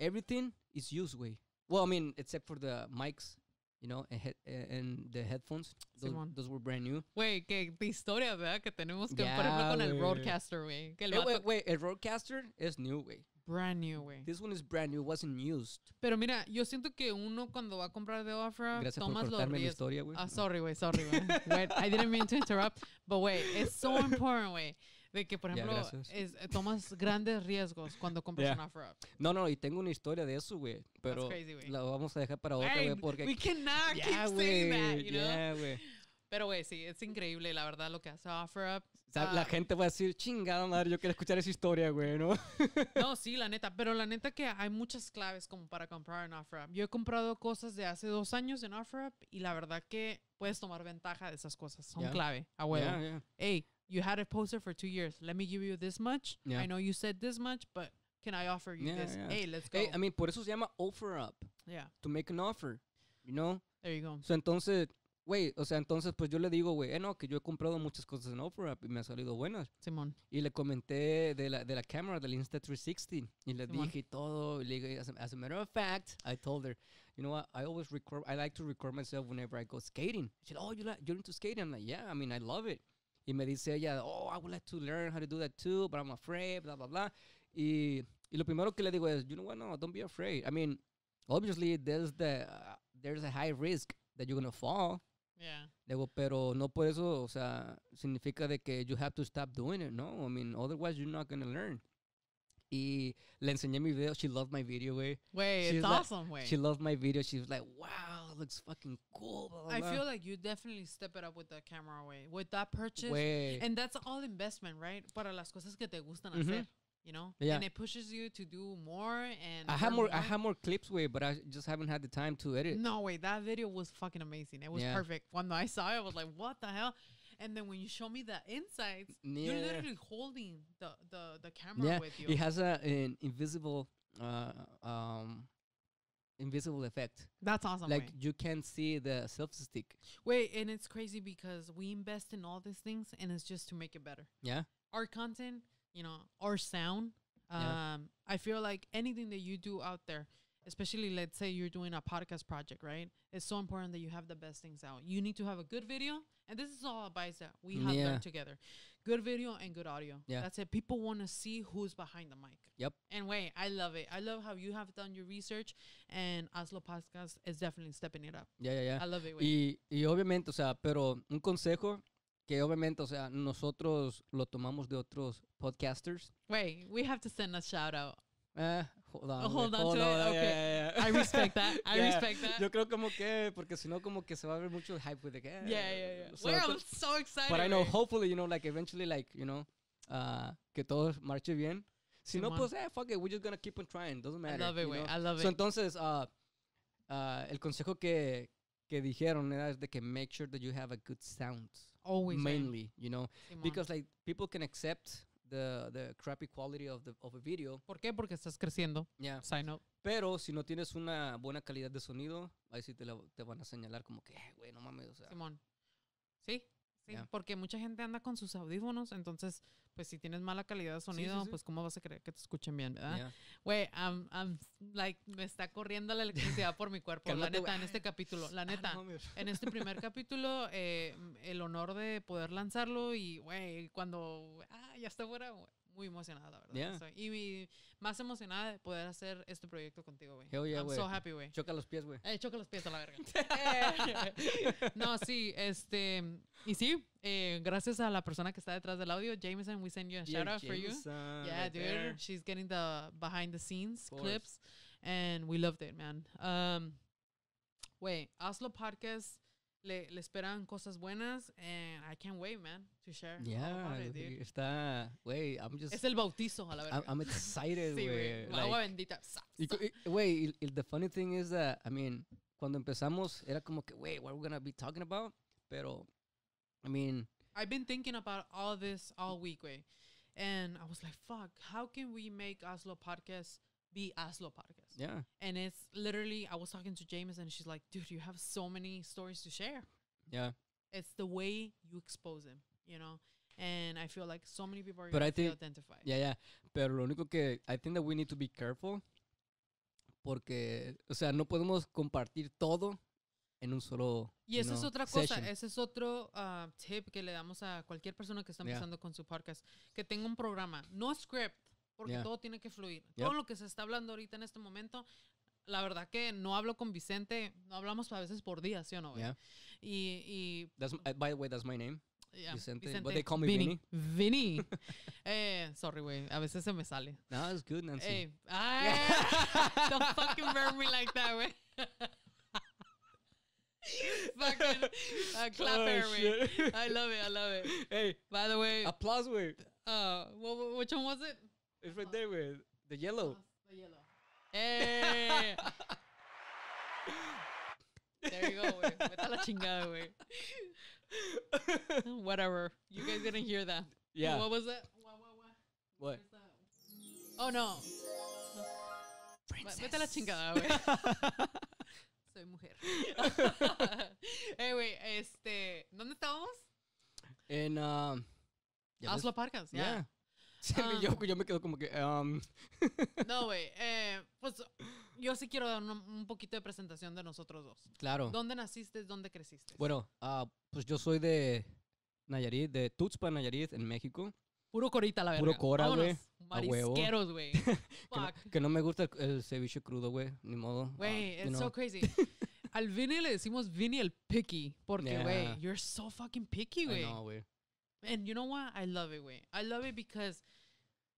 everything is used way. Well, I mean, except for the mics, you know, and, he- and the headphones. Those, one, those were brand new. Güey, que de historia, ¿verdad? Que tenemos que, por ejemplo, con el Roadcaster, way. Eh, güey. el wait, wait, a roadcaster is new way. Brand new, way. This one is brand new. Wasn't used. Pero mira, yo siento que uno cuando va a comprar de Ofra, Gracias por tomas los cortarme mi riesgos. historia, güey. Ah, sorry, güey, sorry, güey. I didn't mean to interrupt, but wait, it's so important, güey. De que, por ejemplo, eh, tomas grandes riesgos cuando compras un offer No, no, y tengo una historia de eso, güey. Pero la vamos a dejar para otra, güey, porque... We cannot güey. Pero, güey, sí, es increíble, la verdad, lo que hace OfferUp. la ah, gente va a decir, chingada madre, yo quiero escuchar esa historia, güey, ¿no? no, sí, la neta. Pero la neta que hay muchas claves como para comprar en OfferUp. Yo he comprado cosas de hace dos años en OfferUp y la verdad que puedes tomar ventaja de esas cosas. Son clave, a huevo. you had a poster for two years. Let me give you this much. Yeah. I know you said this much, but can I offer you yeah, this? Yeah. Hey, let's go. Hey, I mean, por eso se llama offer up. Yeah. To make an offer, you know? There you go. So entonces, güey, o sea, entonces pues yo le digo, güey, eh, no, que yo he comprado muchas cosas en offer up y me ha salido buenas. Simón. Y le comenté de la, de la cámara, del Insta360, y le Simón. dije todo, y le dije, as a, as a, matter of fact, I told her, you know what, I always record, I like to record myself whenever I go skating. She said, oh, you like, you're into skating? I'm like, yeah, I mean, I love it. Y me dice ella, oh, I would like to learn how to do that too, but I'm afraid, bla, bla, bla. Y, y lo primero que le digo es, you know what, no, don't be afraid. I mean, obviously there's, the, uh, there's a high risk that you're going to fall. Yeah. Digo, pero no por eso, o sea, significa de que you have to stop doing it, no. I mean, otherwise you're not going to learn. Y le enseñé mi video. She loved my video, güey. Wait, she it's awesome, güey. Like, she loved my video. She was like, wow, looks fucking cool. Blah, blah, I feel like you definitely step it up with that camera, way With that purchase. Wey. And that's all investment, right? Para las cosas que te gustan mm -hmm. hacer. You know? Yeah. And it pushes you to do more and I have more, I have more clips, way, but I just haven't had the time to edit. No, way, that video was fucking amazing. It was yeah. perfect. When I saw it, I was like, what the hell? And then when you show me the insides, yeah. you're literally holding the the, the camera yeah. with you. It has a, an invisible uh, um, invisible effect. That's awesome. Like you can see the selfie stick. Wait, and it's crazy because we invest in all these things and it's just to make it better. Yeah. Our content, you know, our sound. Um, yeah. I feel like anything that you do out there, especially let's say you're doing a podcast project, right? It's so important that you have the best things out. You need to have a good video, and this is all advice that we have yeah. learned together. Good video and good audio. Yeah. That's it. People want to see who's behind the mic. Yep. And wait, I love it. I love how you have done your research and Oslo Podcast is definitely stepping it up. Yeah, yeah, yeah. I love it. Y, y obviamente, o sea, pero un consejo que obviamente, o sea, nosotros lo tomamos de otros podcasters. Wait, we have to send a shout out. Uh, hold on. Oh, hold on, hold oh, okay. Yeah, yeah, yeah. I respect that. I respect that. Yo creo como que, porque si no, como que se va a ver mucho hype with the eh, Yeah, yeah, yeah. So, well, I'm so excited. But I know, hopefully, you know, like eventually, like, you know, uh, que todo marche bien. Si no, pues, eh, fuck it, we're just gonna keep on trying. Doesn't matter. I love it, I love it. entonces, uh, uh, el consejo que, que dijeron era de que make sure that you have a good sound. Always. Mainly, you know, because like people can accept the, the crappy quality of, the, a video. ¿Por qué? Porque estás creciendo. Yeah. Pero si no tienes una buena calidad de sonido, ahí sí te, van a señalar como que, eh, güey, no mames, o sea. Simón. Sí, Sí, porque mucha gente anda con sus audífonos, entonces, pues si tienes mala calidad de sonido, pues cómo vas a creer que te escuchen bien, ¿verdad? Güey, like, me está corriendo la electricidad por mi cuerpo, la neta, en este capítulo, la ah, neta, en este primer capítulo, eh, el honor de poder lanzarlo y, güey, cuando, ah, ya está fuera, güey muy emocionada, la verdad. y más emocionada de poder hacer este proyecto contigo, güey. I'm so happy, güey. Choca los pies, güey. Eh, choca los pies a la verga. Eh, no, sí, este. Y sí, eh, gracias a la persona que está detrás del audio, Jameson, we send you a shout out for you. Yeah, dude. She's getting the behind the scenes clips. And we loved it, man. Um, wait, Oslo Podcast Le, le, esperan cosas buenas and eh, I can't wait, man, to share. Yeah, all about it, está, güey, I'm just. Es el bautizo, a la verga. I'm, I'm excited, güey. sí, like, agua bendita. Güey, the funny thing is that, I mean, cuando empezamos era como que, wait, what are we gonna be talking about? Pero, I mean. I've been thinking about all this all week, güey. And I was like, fuck, how can we make Oslo podcast be Aslo Podcast. Yeah. And it's literally, I was talking to James and she's like, dude, you have so many stories to share. Yeah. It's the way you expose them, you know? And I feel like so many people are going I think, Yeah, yeah. Pero lo único que, I think that we need to be careful porque, o sea, no podemos compartir todo en un solo. Y esa es otra cosa, ese es otro uh, tip que le damos a cualquier persona que está empezando yeah. con su podcast, que tenga un programa, no script, porque todo tiene que fluir. Todo lo que se está hablando ahorita en este momento, la verdad que no hablo con Vicente, no hablamos a veces por días ¿sí o no? Y, y uh, by the way, that's my name. Vicente, But they call me Vinny. Vinny. eh, sorry, güey. A veces se me sale. No, it's good, Nancy. Eh, ay, don't fucking burn me like that, güey. fucking uh, clap clapper, oh, I love it. I love it. Hey, by the way, applause, güey Uh, which one was it? It's right there with the yellow. Oh, the yellow. Hey. Eh. there you go, güey. Vete la chingada, Whatever. You guys didn't hear that. Yeah. What was that? What? What? What? what? Oh, no. Princess. Vete la chingada, güey. Soy mujer. hey, eh, güey, este. ¿Dónde estamos? En. Um, Oslo Parkas, yeah. yeah. Ah. yo, yo, me quedo como que. Um. no, güey. Eh, pues yo sí quiero dar un, poquito de presentación de nosotros dos. Claro. ¿Dónde naciste? ¿Dónde creciste? Bueno, ah, pues yo soy de Nayarit, de Tutspa, Nayarit, en México. Puro corita, la verdad. Puro cora, güey. Marisqueros, güey. que, no, me gusta el, ceviche crudo, güey. Ni modo. Ah, güey, it's so crazy. Al Vinny le decimos Vinny el picky. Porque, güey, you're so fucking picky, güey. No, güey. And you know what? I love it, güey. I love it because.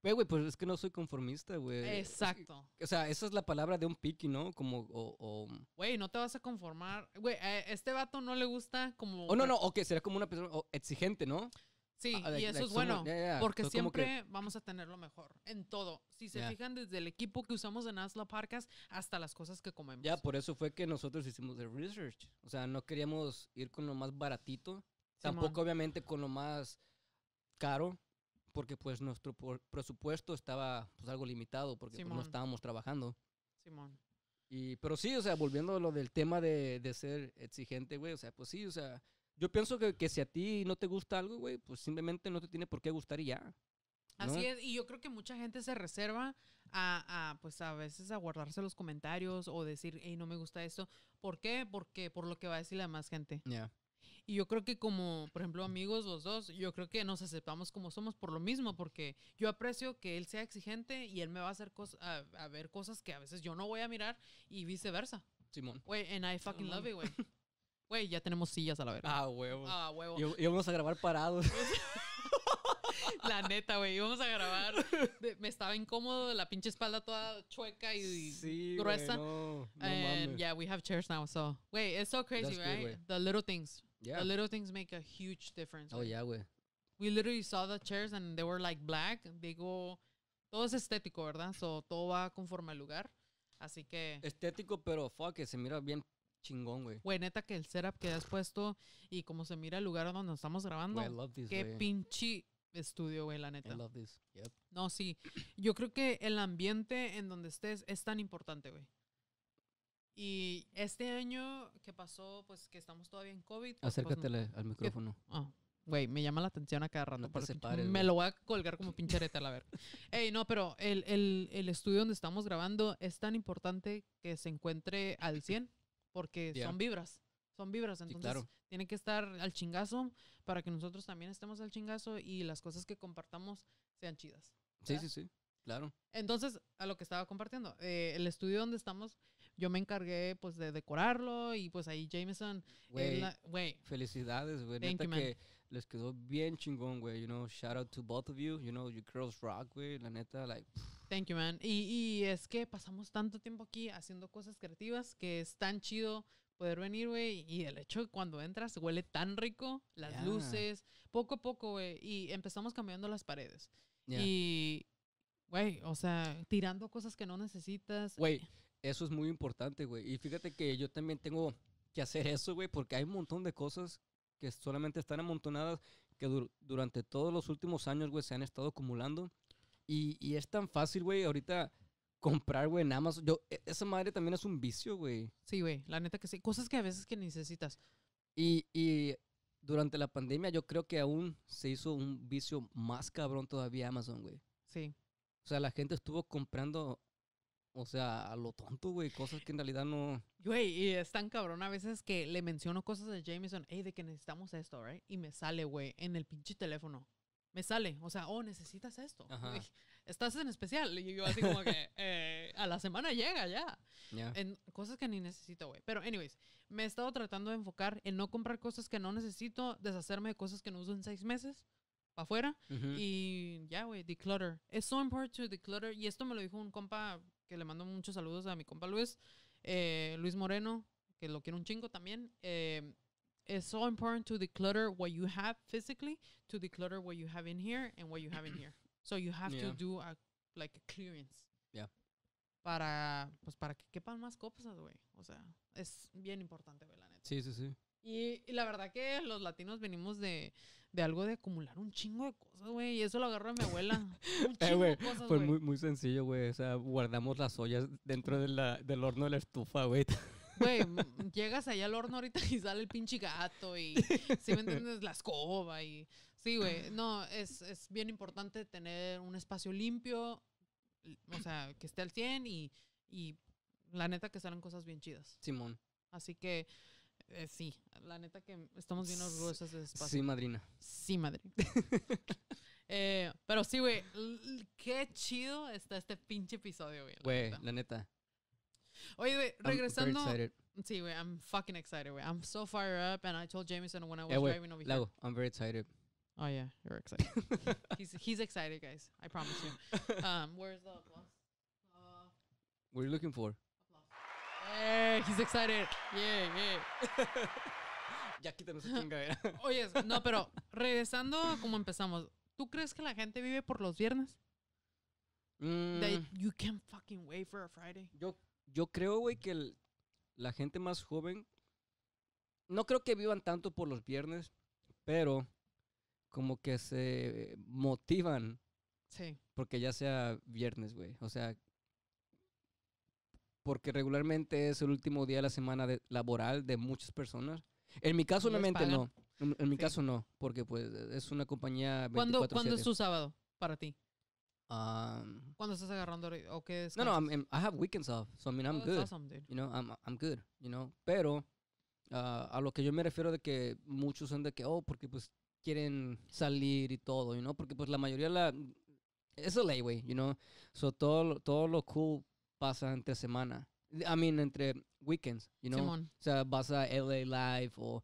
Güey, güey, pues es que no soy conformista, güey. Exacto. O sea, esa es la palabra de un piqui, ¿no? Como, o... Güey, no te vas a conformar. Güey, a este vato no le gusta como... Oh, no, no, ok, será como una persona exigente, ¿no? Sí, ah, y eso es bueno, porque siempre vamos a tener lo mejor en todo. Si se fijan, desde el equipo que usamos en Asla parkas hasta las cosas que comemos. Ya, por eso fue que nosotros hicimos el research. O sea, no queríamos ir con lo más baratito, Tampoco obviamente con lo más caro, porque pues nuestro presupuesto estaba pues algo limitado, porque pues, no estábamos trabajando. Simón. Y, pero sí, o sea, volviendo a lo del tema de, de ser exigente, güey, o sea, pues sí, o sea, yo pienso que, que si a ti no te gusta algo, güey, pues simplemente no te tiene por qué gustar y ya. Así es, y yo creo que mucha gente se reserva a, a, pues a veces a guardarse los comentarios o decir, hey, no me gusta esto. ¿Por qué? Porque por lo que va a decir la más gente. Yeah. Y yo creo que como, por ejemplo, amigos los dos, yo creo que nos aceptamos como somos por lo mismo, porque yo aprecio que él sea exigente y él me va a hacer cosas, a, ver cosas que a veces yo no voy a mirar y viceversa. Simón. Güey, and I fucking love it, güey. Güey, ya tenemos sillas a la verga. Ah, huevo. Ah, huevo. Y, vamos a grabar parados. la neta, güey, íbamos a grabar. me estaba incómodo, la pinche espalda toda chueca y, gruesa. And yeah, we have chairs now, so. Wait, it's so crazy, right? the little things. Yeah. The little things make a huge difference. Oh, ya, yeah, güey. We literally saw the chairs and they were like black, Digo, Todo es estético, ¿verdad? todo va conforme al lugar. Así que. Estético, pero fuck, se mira bien chingón, güey. Güey, neta que el setup que has puesto y cómo se mira el lugar donde estamos grabando. qué pinche estudio, güey, la neta. I love this. No, sí. Yo creo que el ambiente en donde estés es tan importante, güey. Y este año que pasó, pues que estamos todavía en COVID. Pues, Acércatele pues, al micrófono. Ah, güey, me llama la atención acá agarrando por me lo voy a colgar como pinchareta, la ver. Ey, no, pero el, el, el, estudio donde estamos grabando es tan importante que se encuentre al 100 porque son vibras. Son vibras, entonces tiene que estar al chingazo para que nosotros también estemos al chingazo y las cosas que compartamos sean chidas. Sí, sí, sí, claro. Entonces, a lo que estaba compartiendo, eh, el estudio donde estamos yo me encargué, pues, de decorarlo y, pues, ahí Jameson... Güey, felicidades, güey. Neta que les quedó bien chingón, güey. You know, shout out to both of you. You know, you girls rock, güey. La neta, like... Thank you, man. Y, es que pasamos tanto tiempo aquí haciendo cosas creativas que es tan chido poder venir, güey. Y el hecho de cuando entras huele tan rico, las luces, poco a poco, güey. Y empezamos cambiando las paredes. Y, güey, o sea, tirando cosas que no necesitas. Güey, eso es muy importante, güey. Y fíjate que yo también tengo que hacer eso, güey, porque hay un montón de cosas que solamente están amontonadas que durante todos los últimos años, güey, se han estado acumulando. Y, y es tan fácil, güey, ahorita comprar, güey, en Amazon. Yo, e, esa madre también es un vicio, güey. Sí, güey, la neta que sí. Cosas que a veces que necesitas. Y, y durante la pandemia yo creo que aún se hizo un vicio más cabrón todavía Amazon, güey. Sí. O sea, la gente estuvo comprando o sea, a lo tonto, güey, cosas que en realidad no. Güey, y es tan cabrón a veces que le menciono cosas de Jameson, hey, de que necesitamos esto, ¿right? Y me sale, güey, en el pinche teléfono. Me sale, o sea, oh, necesitas esto. estás en especial. Y yo así como que eh, a la semana llega ya. En cosas que ni necesito, güey. Pero, anyways, me he estado tratando de enfocar en no comprar cosas que no necesito, deshacerme de cosas que no uso en seis meses para afuera. Y ya, güey, declutter. Es so important to declutter. Y esto me lo dijo un compa que le mando muchos saludos a mi compa Luis, eh, Luis Moreno, que lo quiero un chingo también. Es eh, it's so important to declutter what you have physically, to declutter what you have in here and what you have in here. So you have to do a, like a clearance. Yeah. Para, pues para que quepan más cosas, güey. O sea, es bien importante, güey, la neta. Sí, sí, sí. y la verdad que los latinos venimos de, de algo de acumular un chingo de cosas, güey. Y eso lo agarró a mi abuela. Un eh, chingo Fue pues muy, muy sencillo, güey. O sea, guardamos las ollas dentro del horno de la estufa, güey. Güey, mm, llegas allá al horno ahorita y sale el pinche gato y, si me entiendes, la escoba y... Sí, güey, no, es, es bien importante tener un espacio limpio, o sea, que esté al 100 y, y la neta que salen cosas bien chidas. Simón. Así que eh, sí, la neta que estamos bien orgullosas de ese espacio. Sí, madrina. Sí, madrina. eh, pero sí, güey, qué chido está este pinche episodio, güey. Güey, la, neta. Oye, güey, regresando. Sí, güey, I'm fucking excited, güey. I'm so fired up, and I told Jameson when I eh, was driving over Lago, here. I'm very excited. Oh yeah, you're excited. he's he's excited, guys. I promise you. Um, where's the applause? Uh, what are you looking for? ¡Ey! Eh, he's excited. Yeah, yeah. ya quítanos esa chingadera. Oye, no, pero regresando a como empezamos. ¿Tú crees que la gente vive por los viernes? Mm. you can't fucking wait for a Friday. Yo, yo creo, güey, que la gente más joven. No creo que vivan tanto por los viernes, pero como que se motivan. Sí. Porque ya sea viernes, güey. O sea, porque regularmente es el último día de la semana laboral de muchas personas. En mi caso, obviamente no. En, mi caso, no, porque pues e, es una compañía. ¿Cuándo, ¿cuándo es su sábado para ti? ¿Cuándo estás agarrando o qué es? No, no, I have weekends off, so I mean I'm oh, good. You know, I'm, I'm good, you know. Pero ah, a lo que yo me refiero de que muchos son de que oh, porque pues quieren salir y todo, you know, porque pues la mayoría la es el güey, you know. So todo todo lo cool Pasa entre semana. I mean, entre weekends, you know? Simón. O sea, vas a LA Live o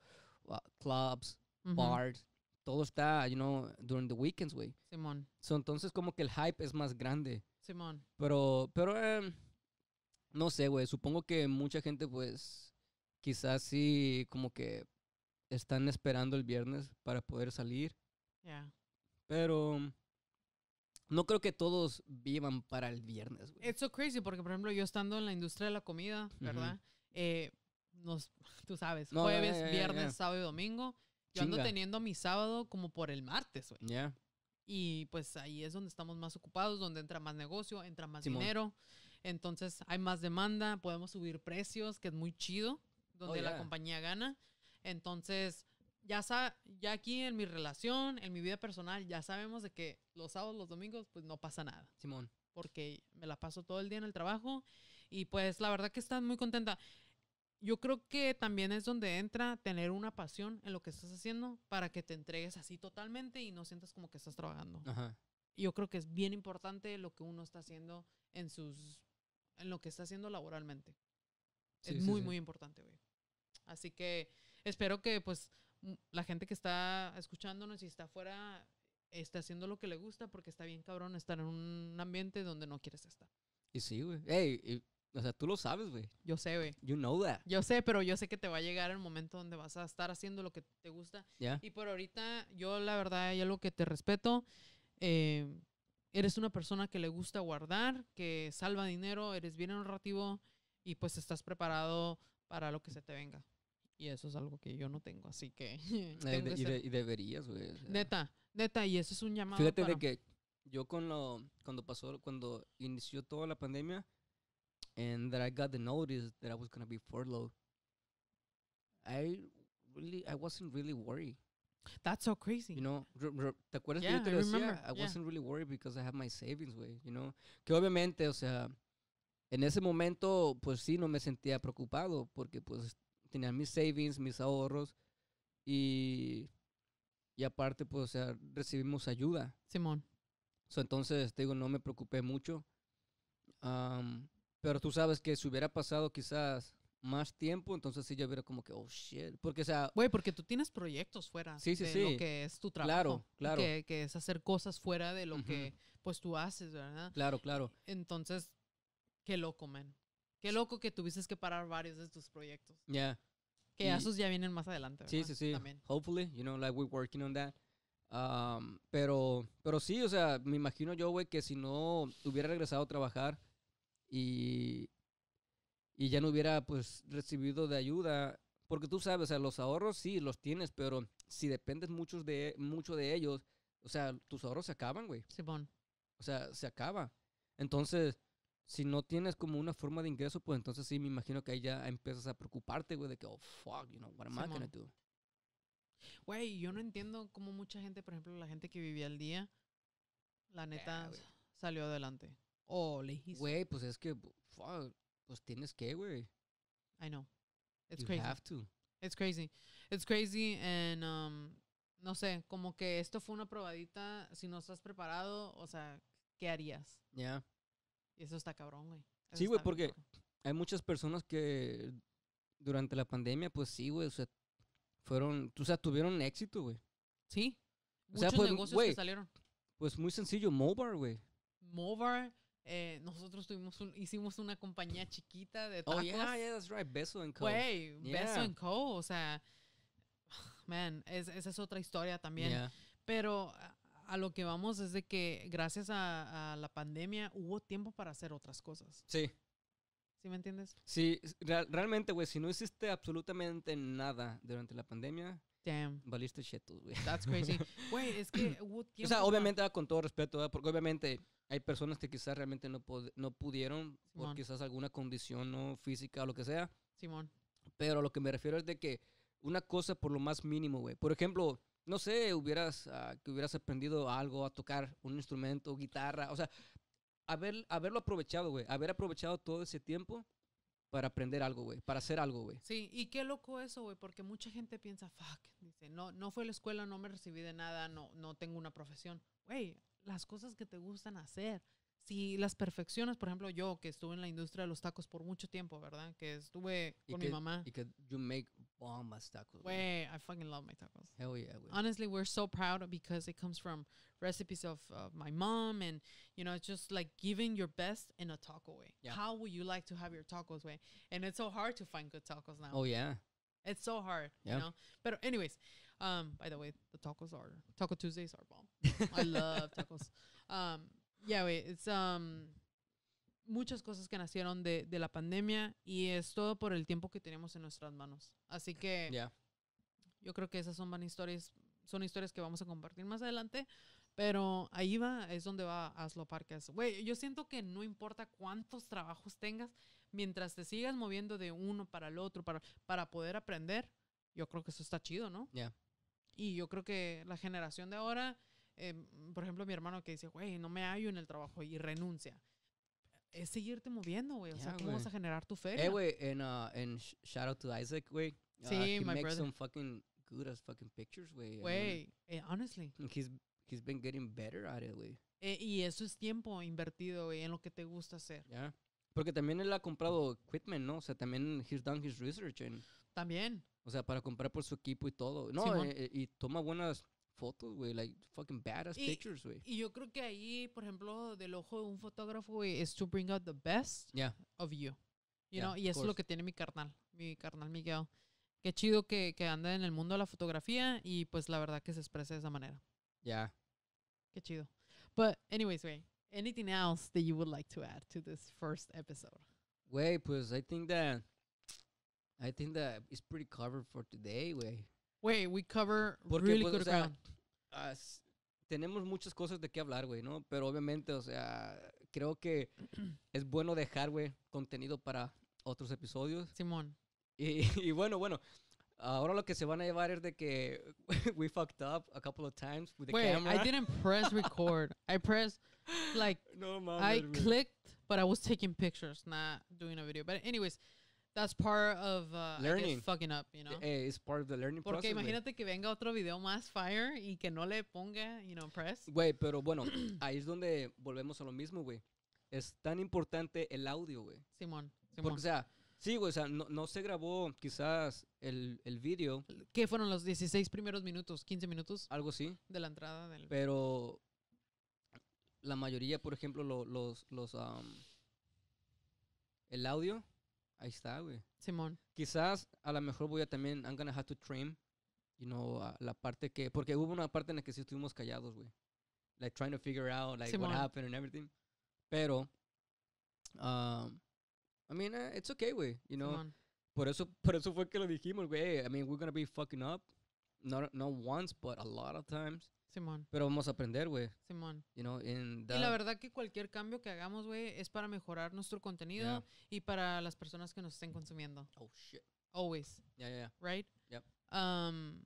clubs, bars. Todo está, you know, during the weekends, güey. Simón. So, entonces, como que el hype es más grande. Simón. Pero, pero, em, no sé, güey. Supongo que mucha gente, pues, quizás sí, como que están esperando el viernes para poder salir. Yeah. Pero no creo que todos vivan para el viernes, güey. It's so crazy porque, por ejemplo, yo estando en la industria de la comida, ¿verdad? Eh, nos, tú sabes, jueves, viernes, sábado y domingo. Yo ando teniendo mi sábado como por el martes, güey. Ya. Y pues ahí es donde estamos más ocupados, donde entra más negocio, entra más dinero. Entonces hay más demanda, podemos subir precios, que es muy chido, donde oh, la compañía gana. Entonces, ya, ya aquí en mi relación, en mi vida personal, ya sabemos de que los sábados, los domingos, pues no pasa nada. Simón. Porque me la paso todo el día en el trabajo y pues la verdad que estás muy contenta. Yo creo que también es donde entra tener una pasión en lo que estás haciendo para que te entregues así totalmente y no sientas como que estás trabajando. Ajá. Yo creo que es bien importante lo que uno está haciendo en sus en lo que está haciendo laboralmente. es muy muy importante, güey. Así que espero que pues la gente que está escuchándonos y está afuera está haciendo lo que le gusta porque está bien cabrón estar en un ambiente donde no quieres estar. Y sí, güey. o sea, tú lo sabes, güey. Yo sé, güey. You know that. Yo sé, pero yo sé que te va a llegar el momento donde vas a estar haciendo lo que te gusta. Y por ahorita, yo la verdad hay algo que te respeto. Eh, eres una persona que le gusta guardar, que salva dinero, eres bien narrativo y pues estás preparado para lo que se te venga. Y eso es algo que yo no tengo, así que... Eh, y, deberías, güey. Neta, neta, y eso es un llamado Fíjate de que yo con lo, cuando pasó, cuando inició toda la pandemia, and that I got the notice that I was going to be furloughed, I really, I wasn't really worried. That's so crazy. You know, ¿te acuerdas yeah, que yo te I decía? I wasn't really worried because I have my savings, güey, you know. Que obviamente, o sea, en ese momento, pues sí, no me sentía preocupado porque pues tenía mis savings, mis ahorros y, y aparte, pues, o sea, recibimos ayuda. Simón. entonces, te digo, no me preocupé mucho. pero tú sabes que si hubiera pasado quizás más tiempo, entonces sí yo hubiera como que, oh shit. Porque, o sea. Güey, porque tú tienes proyectos fuera sí, sí, de lo que es tu trabajo. Claro, claro. Que, es hacer cosas fuera de lo que, pues, tú haces, ¿verdad? Claro, claro. Entonces, qué loco, man. Qué loco que tuviste que parar varios de tus proyectos. Ya. Que esos ya vienen más adelante. Sí, sí, sí. También. Hopefully, you know, like we're working on that. Um, pero, pero sí, o sea, me imagino yo, güey, que si no hubiera regresado a trabajar y, y ya no hubiera, pues, recibido de ayuda, porque tú sabes, o sea, los ahorros sí los tienes, pero si dependes mucho de, mucho de ellos, o sea, tus ahorros se acaban, güey. Sí, bon. O sea, se acaba. Entonces, si no tienes como una forma de ingreso, pues entonces sí, me imagino que ahí ya empiezas a preocuparte, güey, de que, oh, fuck, you know, what am I gonna do? Güey, yo no entiendo cómo mucha gente, por ejemplo, la gente que vivía el día, la neta salió adelante. O oh, le hiciste. Güey, pues es que, fuck, pues tienes que, güey. I know. It's you crazy. have to. It's crazy. It's crazy and, um, no sé, como que esto fue una probadita. Si no estás preparado, o sea, ¿qué harías? Yeah. Y eso está cabrón, güey. sí, güey, porque hay muchas personas que durante la pandemia, pues sí, güey, o sea, fueron, o sea, tuvieron éxito, güey. Sí. Muchos pues, negocios que salieron. Pues muy sencillo, Mobar, güey. Mobar, eh, nosotros tuvimos hicimos una compañía chiquita de oh, tacos. Oh, yeah, yeah, that's right, Beso and Co. Güey, Beso and Co, o sea, man, esa es otra historia también. Pero a lo que vamos es de que gracias a, la pandemia hubo tiempo para hacer otras cosas. Sí. ¿Sí me entiendes? Sí, realmente, güey, si no hiciste absolutamente nada durante la pandemia, Damn. valiste chetos, güey. That's crazy. Güey, es que O sea, obviamente, con todo respeto, porque obviamente hay personas que quizás realmente no, no pudieron por quizás alguna condición no física o lo que sea. Simón. Pero a lo que me refiero es de que una cosa por lo más mínimo, güey. Por ejemplo, no sé, hubieras, ah, que hubieras aprendido algo, a tocar un instrumento, guitarra, o sea, haber, haberlo aprovechado, güey, haber aprovechado todo ese tiempo para aprender algo, güey, para hacer algo, güey. Sí, y qué loco eso, güey, porque mucha gente piensa, fuck, dice, no, no fue a la escuela, no me recibí de nada, no, no tengo una profesión. Güey, las cosas que te gustan hacer, si las perfecciones, por ejemplo, yo que estuve en la industria de los tacos por mucho tiempo, ¿verdad? Que estuve con mi mamá. Y que you make bomba's tacos. Wait, I fucking love my tacos. Hell yeah. Honestly, we're so proud because it comes from recipes of uh, my mom and, you know, it's just like giving your best in a taco way. Yeah. How would you like to have your tacos way? And it's so hard to find good tacos now. Oh, yeah. It's so hard, yeah. you know. But anyways, um, by the way, the tacos are Taco Tuesdays are bomb. I love tacos. Um, yeah, wait, it's um, muchas cosas que nacieron de, la pandemia y es todo por el tiempo que tenemos en nuestras manos. Así que yo creo que esas son van historias, son historias que vamos a compartir más adelante, pero ahí va, es donde va Aslo Parques. Güey, yo siento que no importa cuántos trabajos tengas, mientras te sigas moviendo de uno para el otro para, para poder aprender, yo creo que eso está chido, ¿no? Ya. Y yo creo que la generación de ahora, eh, por ejemplo, mi hermano que dice, güey, no me hallo en el trabajo y renuncia es seguirte moviendo, güey. O sea, ¿cómo vas a generar tu feria? Eh, güey, en, uh, en shout out to Isaac, güey. Uh, sí, he my makes some fucking good as fucking pictures, güey. Güey, eh, honestly. He's, he's been getting better at güey. Eh, y eso es tiempo invertido, güey, en lo que te gusta hacer. Ya. Porque también él ha comprado equipment, ¿no? O sea, también he's done his research. también. O sea, para comprar por su equipo y todo. No, eh, y toma buenas fotos, güey, like fucking badass y, pictures, güey. Y yo creo que ahí, por ejemplo, del ojo de un fotógrafo, güey, es to bring out the best yeah. of you. You yeah, know? Y eso es lo que tiene mi carnal, mi carnal Miguel. Qué chido que, que anda en el mundo de la fotografía y pues la verdad que se expresa de esa manera. Yeah. Qué chido. But anyways, güey, anything else that you would like to add to this first episode? Güey, pues I think that I think that it's pretty covered for today, güey. Güey, we cover really pues, good ground. tenemos muchas cosas de qué hablar, güey, ¿no? Pero obviamente, o sea, creo que es bueno dejar, güey, contenido para otros episodios. Simón. Y, y, bueno, bueno, ahora lo que se van a llevar es de que we fucked up a couple of times with the Wait, camera. I didn't press record. I pressed, like, no, mames, I clicked, but I was taking pictures, not doing a video. But anyways... That's part of uh, fucking up, you know. Eh, part learning Porque Porque imagínate que venga otro video más fire y que no le ponga, you know, press. Güey, pero bueno, ahí es donde volvemos a lo mismo, güey. Es tan importante el audio, güey. Simón, Porque, o sea, sí, güey, o sea, no, se grabó quizás el, el video. ¿Qué fueron los 16 primeros minutos? ¿15 minutos? Algo así. De la entrada del. Pero la mayoría, por ejemplo, los. los um, el audio ahí está, güey. Simón. Quizás a lo mejor voy a también, I'm gonna have to trim, you know, la parte que, porque hubo una parte en la que sí estuvimos callados, güey. Like trying to figure out, like what happened and everything. Pero, um, I mean, eh, it's okay, güey, you know. Simón. Por eso, por eso fue que lo dijimos, güey. I mean, we're gonna be fucking up. Not, not once, but a lot of times. Simón. Pero vamos a aprender, güey. Simón. You know, y la verdad que cualquier cambio que hagamos, güey, es para mejorar nuestro contenido y para las personas que nos estén consumiendo. Oh, shit. Always. Yeah, yeah, Right? Yep. Um,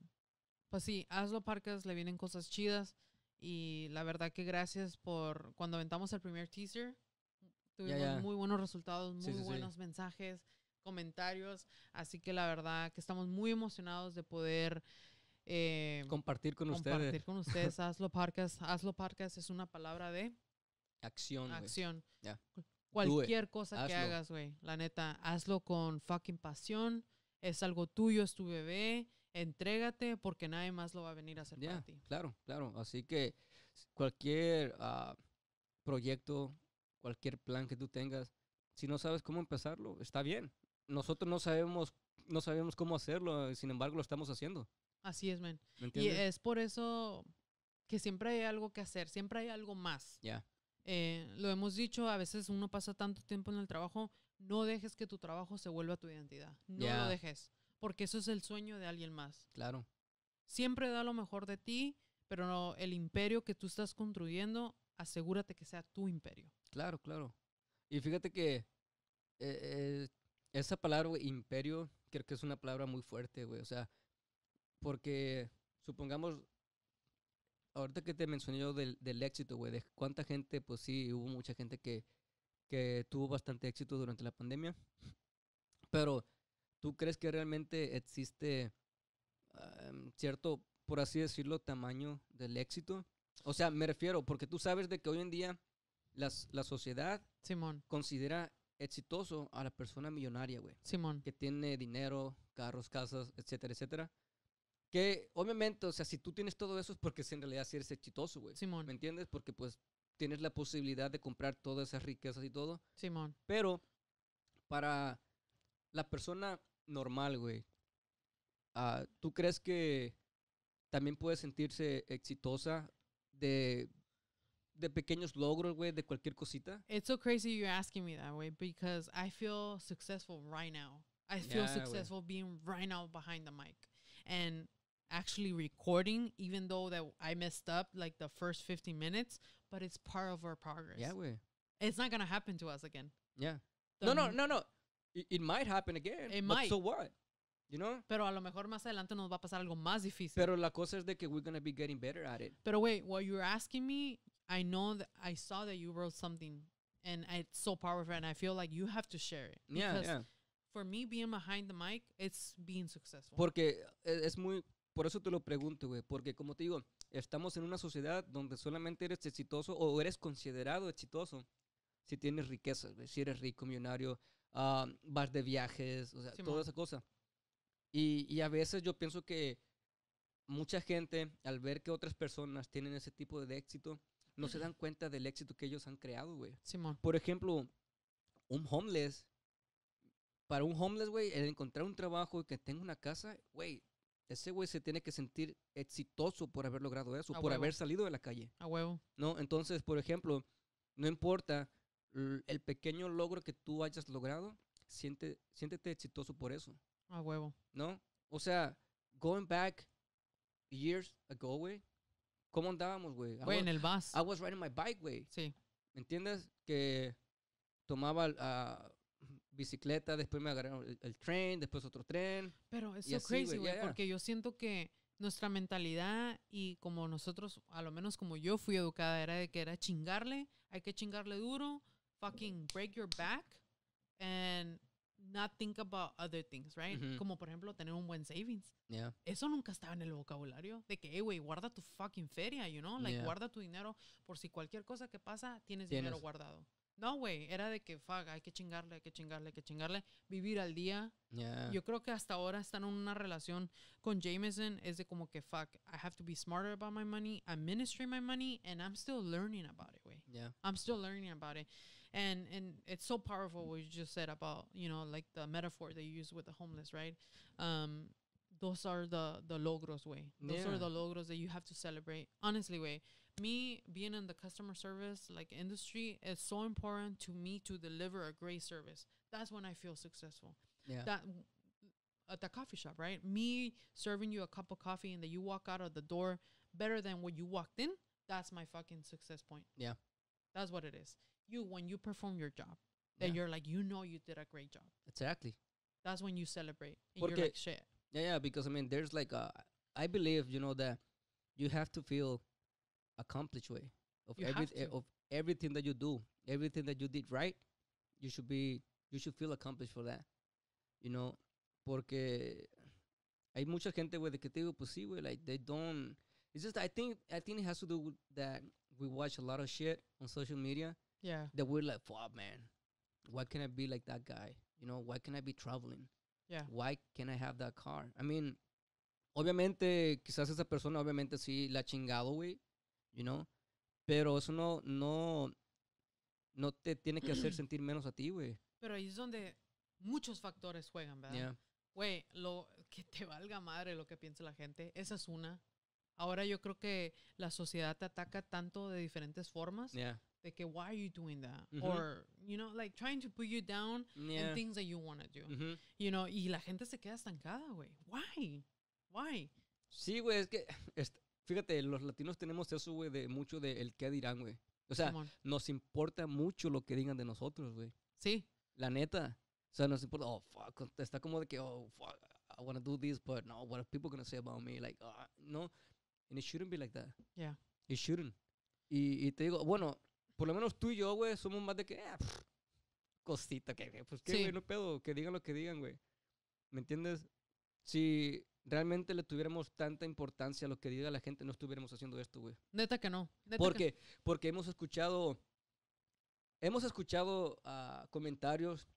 pues sí, hazlo, Parcas, le vienen cosas chidas. Y la verdad que gracias por cuando aventamos el primer teaser, tuvimos muy buenos resultados, muy buenos mensajes, comentarios. Así que la verdad que estamos muy emocionados de poder eh, compartir con ustedes. hazlo podcast. Hazlo es una palabra de acción. Acción. Cualquier cosa que hagas, güey. La neta, hazlo con fucking pasión. Es algo tuyo, es tu bebé. Entrégate porque nadie más lo va a venir a hacer para ti. Claro, claro. Así que cualquier ah, proyecto, cualquier plan que tú tengas, si no sabes cómo empezarlo, está bien. Nosotros no sabemos, no sabemos cómo hacerlo, eh, sin embargo lo estamos haciendo. Así es, men. y es por eso que siempre hay algo que hacer, siempre hay algo más. Ya. Eh, lo hemos dicho, a veces uno pasa tanto tiempo en el trabajo, no dejes que tu trabajo se vuelva tu identidad. No lo dejes, porque eso es el sueño de alguien más. Claro. Siempre da lo mejor de ti, pero no, el imperio que tú estás construyendo, asegúrate que sea tu imperio. Claro, claro. Y fíjate que eh, eh, esa palabra, imperio, creo que es una palabra muy fuerte, güey. O sea, porque, supongamos, ahorita que te mencioné yo del, del éxito, güey, de cuánta gente, pues sí, hubo mucha gente que, que tuvo bastante éxito durante la pandemia. Pero, ¿tú crees que realmente existe em, cierto, por así decirlo, tamaño del éxito? O sea, me refiero, porque tú sabes de que hoy en día las, la sociedad Simón. considera exitoso a la persona millonaria, güey. Simón. Que tiene dinero, carros, casas, etcétera, etcétera. Que obviamente, o sea, si tú tienes todo eso es porque en realidad sí eres exitoso, güey. Simón. ¿Me entiendes? Porque pues tienes la posibilidad de comprar todas esas riquezas y todo. Simón. Pero para la persona normal, güey, ah, ¿tú crees que también puede sentirse exitosa de, de pequeños logros, güey, de cualquier cosita? It's so crazy you're asking me that, way because I feel successful right now. I feel successful being right now behind the mic. And actually recording, even though that I messed up like the first 15 minutes, but it's part of our progress. Yeah, we. It's not gonna happen to us again. Yeah. The no, no, no, no. It, it, might happen again. It might. So what? You know? Pero a lo mejor más adelante nos va a pasar algo más difícil. Pero la cosa es de que we're gonna be getting better at it. Pero wait, what you were asking me, I know that I saw that you wrote something, and it's so powerful, and I feel like you have to share it. Yeah, yeah. For me, being behind the mic, it's being successful. Porque eh, es muy por eso te lo pregunto, güey, porque como te digo, estamos en una sociedad donde solamente eres exitoso o eres considerado exitoso si tienes riquezas, si eres rico, millonario, ah, vas de viajes, o sea, toda esa cosa. Y, a veces yo pienso que mucha gente, al ver que otras personas tienen ese tipo de éxito, no se dan cuenta del éxito que ellos han creado, güey. Por ejemplo, un homeless, para un homeless, güey, el encontrar un trabajo y que tenga una casa, güey, ese güey se tiene que sentir exitoso por haber logrado eso, por haber salido de la calle. A huevo. ¿No? Entonces, por ejemplo, no importa el pequeño logro que tú hayas logrado, siente, siéntete exitoso por eso. A huevo. ¿No? O sea, going back years ago, güey, ¿cómo andábamos, güey? en el bus. I was riding my bike, güey. Sí. ¿Entiendes? Que tomaba uh, bicicleta, después me agarraron el, tren, después otro tren. Pero es so crazy, güey, porque yo siento que nuestra mentalidad y como nosotros, a lo menos como yo fui educada, era de que era chingarle, hay que chingarle duro, fucking break your back and not think about other things, right? Como por ejemplo tener un buen savings. Eso nunca estaba en el vocabulario de que, güey, guarda tu fucking feria, you know? Like, guarda tu dinero por si cualquier cosa que pasa, tienes. dinero guardado. No, güey, era de que, fuck, hay que chingarle, hay que chingarle, hay que chingarle, vivir al día. Yeah. Yo creo que hasta ahora están en una relación con Jameson, es de como que, fuck, I have to be smarter about my money, I'm ministering my money, and I'm still learning about it, güey. Yeah. I'm still learning about it. And, and it's so powerful what you just said about, you know, like the metaphor they use with the homeless, right? Um, those are the, the logros, way. Those yeah. are the logros that you have to celebrate. Honestly, way me being in the customer service like industry is so important to me to deliver a great service. That's when I feel successful. Yeah. That mm, at the coffee shop, right? Me serving you a cup of coffee and that you walk out of the door better than what you walked in. That's my fucking success point. Yeah. That's what it is. You when you perform your job, then yeah. you're like you know you did a great job. Exactly. That's when you celebrate. And you're like shit. Yeah, yeah. Because I mean, there's like a. I believe you know that you have to feel accomplished way of everything of everything that you do, everything that you did right. You should be you should feel accomplished for that. You know, porque hay mucha gente güey de que te digo pues sí like they don't it's just I think I think it has to do with that we watch a lot of shit on social media. Yeah. That we're like, fuck man, why can't I be like that guy? You know, why can't I be traveling? Yeah. Why can't I have that car? I mean, obviamente, quizás esa persona obviamente sí la chingado, güey. you know? Pero eso no, no, no te tiene que hacer sentir menos a ti, güey. Pero ahí es donde muchos factores juegan, ¿verdad? Güey, lo que te valga madre lo que piensa la gente, esa es una. Ahora yo creo que la sociedad te ataca tanto de diferentes formas. De que, why are you doing that? O, mm-hmm. Or, you know, like trying to put you down things that you want to do. Mm-hmm. You know, y la gente se queda estancada, güey. Why? Why? Sí, güey, es que Fíjate, los latinos tenemos eso, güey, de mucho de el qué dirán, güey. O sea, nos importa mucho lo que digan de nosotros, güey. Sí. La neta. O sea, nos importa, oh, fuck. Está como de que, oh, fuck, I want do this, but no, what are people gonna say about me? Like, ah, no. And it shouldn't be like that. Yeah. It shouldn't. Y, y te digo, bueno, por lo menos tú y yo, güey, somos más de que, ah, cosita, que, pues, qué, güey, no pedo, que digan lo que digan, güey. ¿Me entiendes? Si realmente le tuviéramos tanta importancia a lo que diga la gente, no estuviéramos haciendo esto, güey. Neta que no. porque, porque hemos escuchado, hemos escuchado ah, comentarios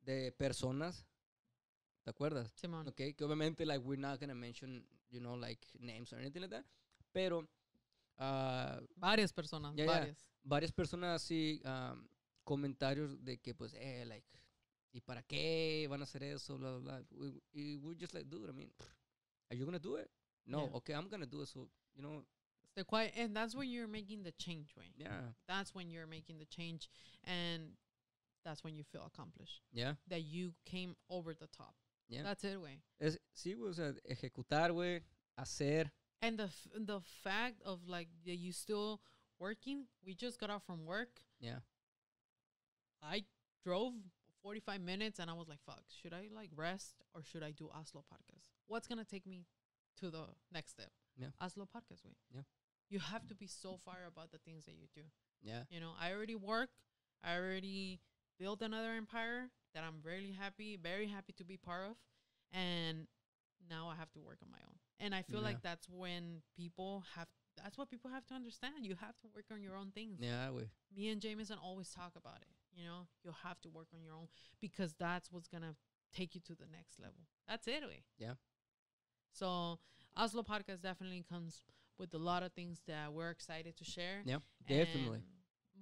de personas, ¿te acuerdas? Okay, que obviamente, like, we're not gonna mention, you know, like, names or anything like that, pero... Ah, varias personas, varias. varias personas, sí, ah, comentarios de que, pues, eh, like ¿Y para qué van a hacer eso? Blah, blah, blah. We, we're just like, dude, I mean, are you going to do it? No, yeah. okay, I'm going to do it. So, you know, stay quiet. And that's when you're making the change, right? Yeah. That's when you're making the change. And that's when you feel accomplished. Yeah. That you came over the top. Yeah. That's it, Way. Es, sí, we, o sea, ejecutar, güey, hacer. And the the fact of like that you still working. We just got off from work. Yeah. I drove 45 minutes and I was like, fuck, should I like rest or should I do Oslo podcast? What's going to take me to the next step? Yeah. Oslo podcast way. Yeah. You have to be so far about the things that you do. Yeah. You know, I already work. I already built another empire that I'm really happy, very happy to be part of. And now I have to work on my own. And I feel yeah. like that's when people have that's what people have to understand. You have to work on your own things. Yeah, we. Me and Jameson always talk about it you know, you have to work on your own because that's what's gonna take you to the next level. That's it. We. Yeah. So Oslo podcast definitely comes with a lot of things that we're excited to share. Yeah, definitely.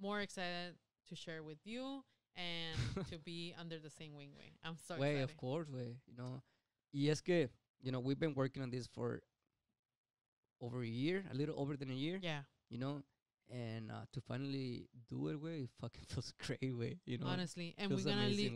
More excited to share with you and to be under the same wing. Way. I'm sorry. Way, of course, way. You know, yes, que You know, we've been working on this for over a year, a little over than a year. Yeah. You know, and uh, to finally do it way it fucking feels great way you know honestly and we're gonna leave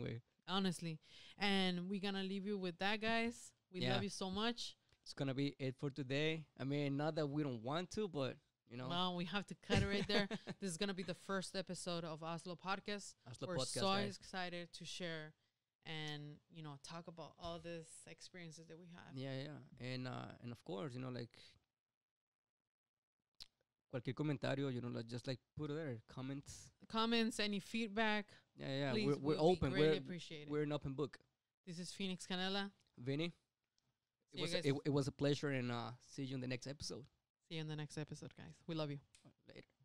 honestly and we're gonna leave you with that guys we yeah. love you so much it's gonna be it for today i mean not that we don't want to but you know Well, we have to cut it right there this is gonna be the first episode of oslo podcast oslo we're podcast, so guys. excited to share and you know talk about all these experiences that we have yeah yeah and uh and of course you know like cualquier comentario, you know, like, just like put it there, comments. Comments, any feedback. Yeah, yeah, Please, we're, we're open. we're appreciated. We're an open book. This is Phoenix Canela. Vinny. It was, a, it, it was a pleasure and uh, see you in the next episode. See you in the next episode, guys. We love you. Later.